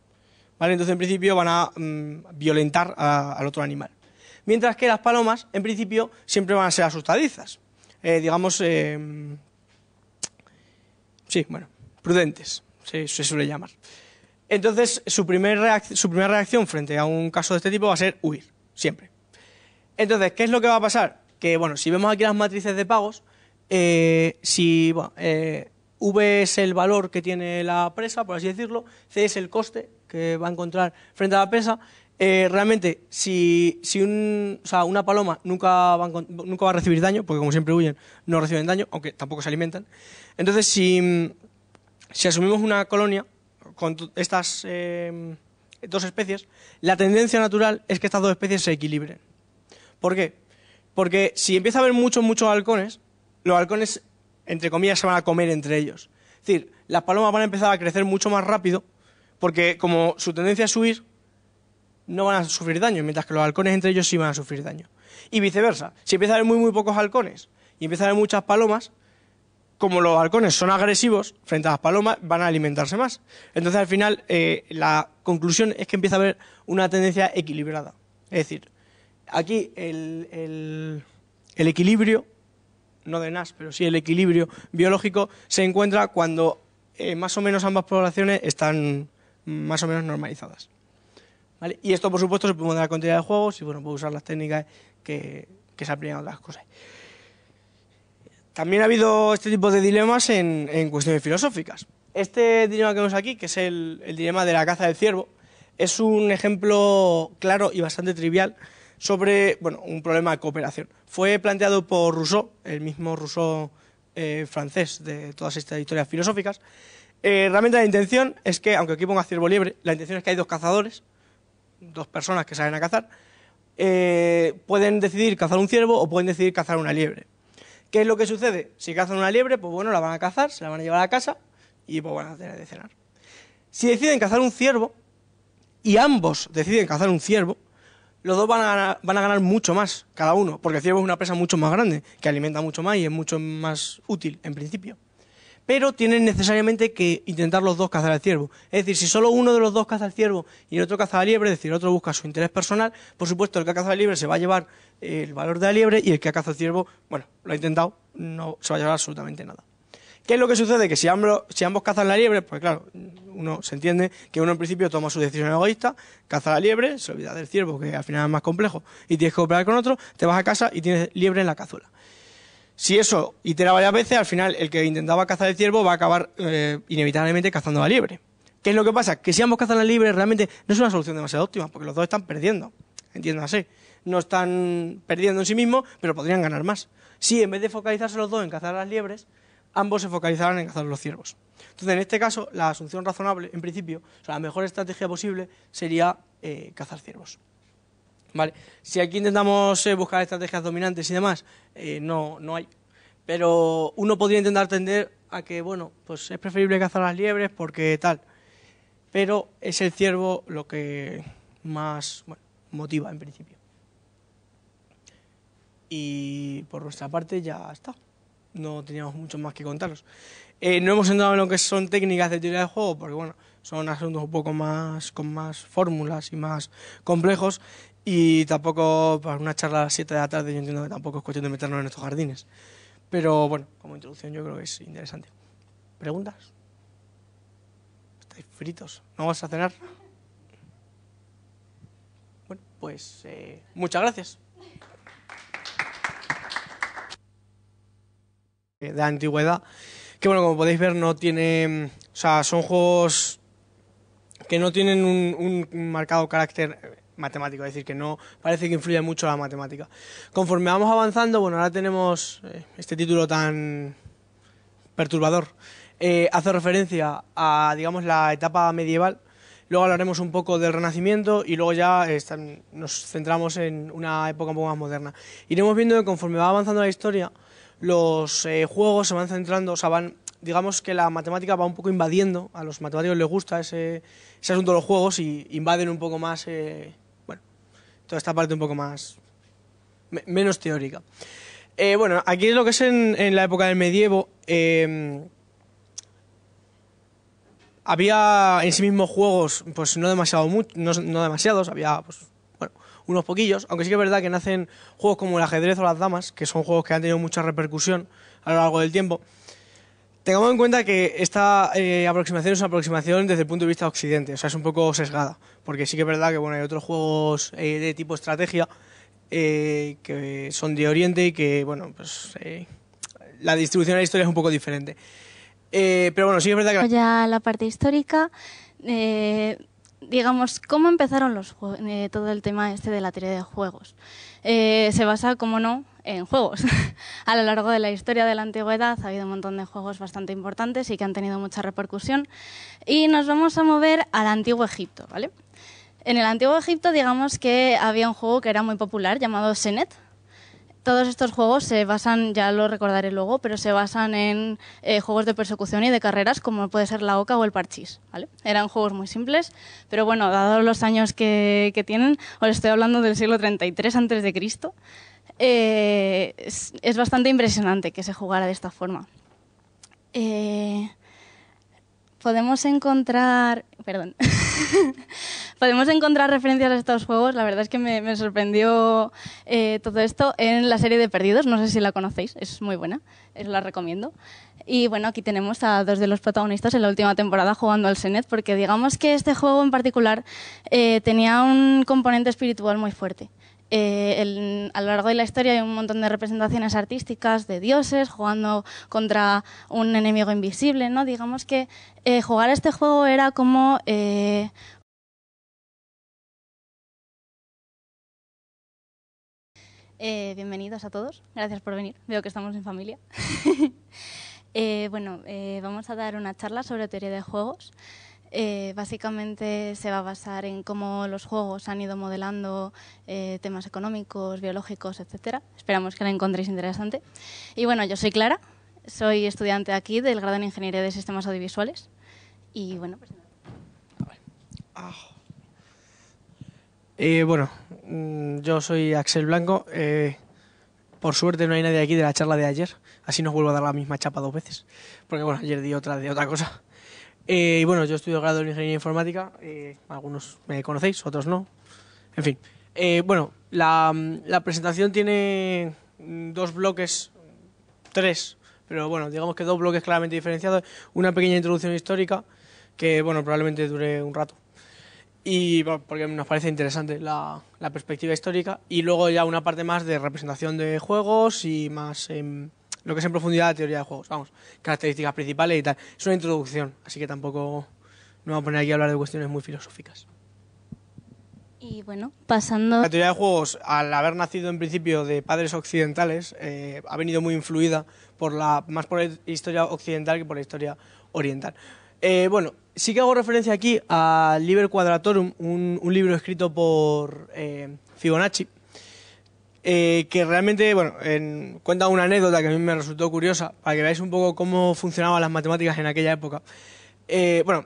¿Vale? Entonces en principio van a mm, violentar al otro animal. Mientras que las palomas en principio siempre van a ser asustadizas. Eh, digamos, eh, sí, bueno, prudentes, se, se suele llamar. Entonces su, primer su primera reacción frente a un caso de este tipo va a ser huir, siempre. Entonces, ¿qué es lo que va a pasar? que bueno, si vemos aquí las matrices de pagos, eh, si eh, V es el valor que tiene la presa, por así decirlo, C es el coste que va a encontrar frente a la presa, eh, realmente, si, una paloma nunca va, nunca va a recibir daño, porque como siempre huyen, no reciben daño, aunque tampoco se alimentan. Entonces, si, asumimos una colonia con estas dos especies, la tendencia natural es que estas dos especies se equilibren. ¿Por qué? Porque si empieza a haber muchos, muchos halcones, los halcones, entre comillas, se van a comer entre ellos. Es decir, las palomas van a empezar a crecer mucho más rápido, porque como su tendencia es subir, no van a sufrir daño, mientras que los halcones entre ellos sí van a sufrir daño. Y viceversa, si empieza a haber muy, muy pocos halcones y empieza a haber muchas palomas, como los halcones son agresivos frente a las palomas, van a alimentarse más. Entonces, al final, eh, la conclusión es que empieza a haber una tendencia equilibrada. Es decir, Aquí el, equilibrio, no de Nash, pero sí el equilibrio biológico, se encuentra cuando eh, más o menos ambas poblaciones están más o menos normalizadas. Y esto, por supuesto, se puede modelar la continuidad de juegos y bueno, puede usar las técnicas que, se aplican a otras cosas. También ha habido este tipo de dilemas en, cuestiones filosóficas. Este dilema que vemos aquí, que es el dilema de la caza del ciervo, es un ejemplo claro y bastante trivial sobre bueno, un problema de cooperación. Fue planteado por Rousseau, el mismo Rousseau eh, francés de todas estas historias filosóficas. Eh, realmente la intención es que, aunque aquí ponga ciervo liebre, la intención es que hay dos cazadores, dos personas que salen a cazar, eh, pueden decidir cazar un ciervo o pueden decidir cazar una liebre. ¿Qué es lo que sucede? Si cazan una liebre, pues bueno, la van a cazar, se la van a llevar a casa y pues van a tener de cenar. Si deciden cazar un ciervo y ambos deciden cazar un ciervo, los dos van a, ganar, mucho más cada uno, porque el ciervo es una presa mucho más grande, que alimenta mucho más y es mucho más útil en principio. Pero tienen necesariamente que intentar los dos cazar al ciervo. Es decir, si solo uno de los dos caza al ciervo y el otro caza a liebre, es decir, el otro busca su interés personal, por supuesto el que ha cazado al liebre se va a llevar el valor de la liebre y el que ha cazado al ciervo, bueno, lo ha intentado, no se va a llevar absolutamente nada. ¿Qué es lo que sucede? Que si ambos, cazan la liebre, pues claro, uno se entiende que uno en principio toma su decisión egoísta, caza la liebre, se olvida del ciervo, que al final es más complejo, y tienes que cooperar con otro, te vas a casa y tienes liebre en la cazuela. Si eso itera varias veces, al final el que intentaba cazar el ciervo va a acabar eh, inevitablemente cazando la liebre. ¿Qué es lo que pasa? Que si ambos cazan la liebre realmente no es una solución demasiado óptima, porque los dos están perdiendo. Entiéndase. No están perdiendo en sí mismos, pero podrían ganar más. Si en vez de focalizarse los dos en cazar las liebres, ambos se focalizarán en cazar los ciervos. Entonces, en este caso, la asunción razonable, en principio, o sea, la mejor estrategia posible sería eh, cazar ciervos. ¿Vale? Si aquí intentamos eh, buscar estrategias dominantes y demás, eh, no, no hay. Pero uno podría intentar tender a que, bueno, pues es preferible cazar las liebres porque tal. Pero es el ciervo lo que más motiva en principio. Y por nuestra parte ya está no teníamos mucho más que contaros. Eh, no hemos entrado en lo que son técnicas de teoría de juego, porque bueno, son asuntos un poco más con más fórmulas y más complejos. Y tampoco, para una charla a las 7 de la tarde, yo entiendo que tampoco es cuestión de meternos en estos jardines. Pero bueno, como introducción yo creo que es interesante. ¿Preguntas? ¿Estáis fritos? ¿No vas a cenar? Bueno, pues eh, muchas gracias. Eh, de antigüedad. Que bueno, como podéis ver, no tiene. O sea, son juegos que no tienen un, marcado carácter matemático, es decir, que no parece que influya mucho la matemática. Conforme vamos avanzando, bueno, ahora tenemos eh, este título tan perturbador. Eh, hace referencia a, digamos, la etapa medieval. Luego hablaremos un poco del Renacimiento y luego ya nos centramos en una época un poco más moderna. Iremos viendo que conforme va avanzando la historia, los eh, juegos se van centrando, o van, digamos que la matemática va un poco invadiendo, a los matemáticos les gusta ese, asunto de los juegos y invaden un poco más, eh, bueno, toda esta parte un poco más, menos teórica. Eh, bueno, aquí es lo que es en, la época del medievo. Em, había en sí mismos juegos, pues no demasiado no demasiados, había pues, unos poquillos, aunque sí que es verdad que nacen juegos como el ajedrez o las damas, que son juegos que han tenido mucha repercusión a lo largo del tiempo. Tengamos en cuenta que esta eh, aproximación es una aproximación desde el punto de vista occidente, o sea, es un poco sesgada, porque sí que es verdad que bueno, hay otros juegos eh, de tipo estrategia eh, que son de Oriente y que, bueno, pues la distribución de la historia es un poco diferente. pero bueno, sí que es verdad que... Ya la parte histórica, digamos, ¿cómo empezaron los eh, todo el tema este de la teoría de juegos? Eh, se basa, como no, en juegos. [LAUGHS] a lo largo de la historia de la antigüedad ha habido un montón de juegos bastante importantes y que han tenido mucha repercusión. Y nos vamos a mover al antiguo Egipto, ¿vale? En el antiguo Egipto, digamos que había un juego que era muy popular llamado Senet, todos estos juegos se basan, ya lo recordaré luego, pero se basan en eh, juegos de persecución y de carreras, como puede ser la Oca o el Parchís. Eran juegos muy simples, pero bueno, dados los años que, que, tienen, os estoy hablando del siglo 33 antes de Cristo, eh, es, bastante impresionante que se jugara de esta forma. Eh, podemos encontrar, perdón, [LAUGHS] podemos encontrar referencias a estos juegos. La verdad es que me, sorprendió eh, todo esto en la serie de Perdidos. No sé si la conocéis, es muy buena, os la recomiendo. Y bueno, aquí tenemos a dos de los protagonistas en la última temporada jugando al Senet, porque digamos que este juego en particular eh, tenía un componente espiritual muy fuerte. Eh, a lo largo de la historia hay un montón de representaciones artísticas de dioses jugando contra un enemigo invisible, ¿no? Digamos que eh, jugar este juego era como eh, bienvenidos a todos, gracias por venir. Veo que estamos en familia. [LAUGHS] bueno, vamos a dar una charla sobre teoría de juegos. Eh, básicamente se va a basar en cómo los juegos han ido modelando eh, temas económicos, biológicos, etc. Esperamos que la encontréis interesante. Y bueno, yo soy Clara, soy estudiante aquí del grado en Ingeniería de Sistemas Audiovisuales. Y bueno, pues ah. eh, mm, yo soy Axel Blanco. por suerte no hay nadie aquí de la charla de ayer, así no vuelvo a dar la misma chapa dos veces, porque bueno, ayer di otra de otra cosa. Eh, bueno, yo estudio grado de Ingeniería Informática, eh, algunos me conocéis, otros no. En fin, eh, bueno, la, presentación tiene mm, dos bloques, tres, pero bueno, digamos que dos bloques claramente diferenciados. Una pequeña introducción histórica, que bueno, probablemente dure un rato. Y porque nos parece interesante la, la, perspectiva histórica. Y luego ya una parte más de representación de juegos y más em, lo que es en profundidad la teoría de juegos, vamos, características principales y tal. Es una introducción, así que tampoco no voy a poner aquí a hablar de cuestiones muy filosóficas. Y bueno, pasando... La teoría de juegos, al haber nacido en principio de padres occidentales, eh, ha venido muy influida por la, más por la historia occidental que por la historia oriental. Eh, bueno, sí que hago referencia aquí a Liber Quadratorum, un, libro escrito por eh, Fibonacci, eh, que realmente, bueno, cuenta una anécdota que a mí me resultó curiosa, para que veáis un poco cómo funcionaban las matemáticas en aquella época. Eh, bueno,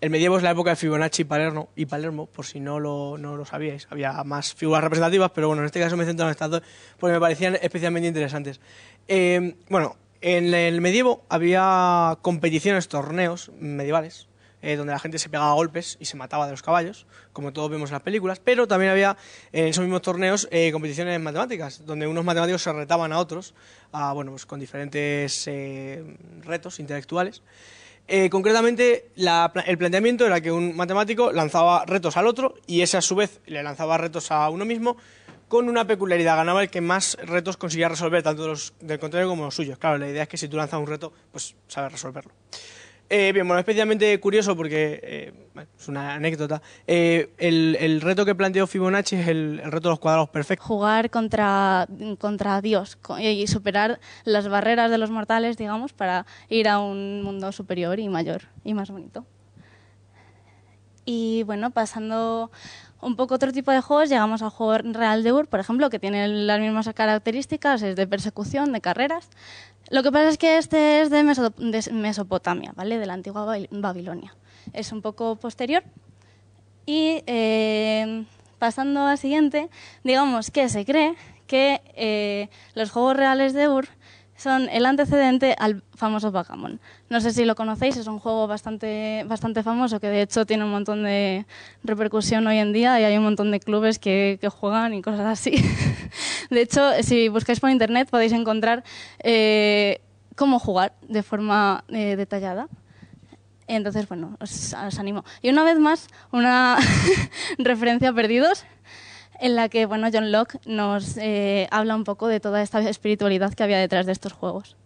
el medievo es la época de Fibonacci y Palermo, y Palermo por si no lo, no lo sabíais. Había más figuras representativas, pero bueno, en este caso me centro en estas dos porque me parecían especialmente interesantes. Eh, bueno, en el medievo había competiciones, torneos medievales, eh, donde la gente se pegaba a golpes y se mataba de los caballos, como todos vemos en las películas, pero también había en esos mismos torneos eh, competiciones matemáticas, donde unos matemáticos se retaban a otros, bueno, pues con diferentes eh, retos intelectuales. concretamente, el planteamiento era que un matemático lanzaba retos al otro y ese a su vez le lanzaba retos a uno mismo con una peculiaridad, ganaba el que más retos conseguía resolver, tanto los del contrario como los suyos. Claro, la idea es que si tú lanzas un reto, pues sabes resolverlo. Eh, bien, bueno, especialmente curioso porque eh, es una anécdota. Eh, el, reto que planteó Fibonacci es el, reto de los cuadrados perfectos. Jugar contra, contra Dios y superar las barreras de los mortales, digamos, para ir a un mundo superior y mayor y más bonito. Y bueno, pasando un poco otro tipo de juegos, llegamos al juego Real de Ur, por ejemplo, que tiene las mismas características, es de persecución, de carreras. Lo que pasa es que este es de, Mesopotamia, ¿vale? De la antigua Babilonia. Es un poco posterior. Y eh, pasando al siguiente, digamos que se cree que eh, los juegos reales de Ur son el antecedente al famoso Backgammon. No sé si lo conocéis, es un juego bastante, bastante famoso que de hecho tiene un montón de repercusión hoy en día y hay un montón de clubes que, juegan y cosas así. [LAUGHS] De hecho, si buscáis por internet podéis encontrar eh, cómo jugar de forma eh, detallada. Entonces, bueno, os, os, animo. Y una vez más, una [LAUGHS] referencia a Perdidos en la que bueno, John Locke nos eh, habla un poco de toda esta espiritualidad que había detrás de estos juegos.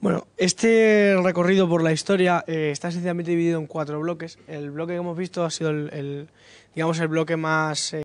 Bueno, este recorrido por la historia eh, está sencillamente dividido en cuatro bloques. El bloque que hemos visto ha sido el, digamos, el bloque más... Eh,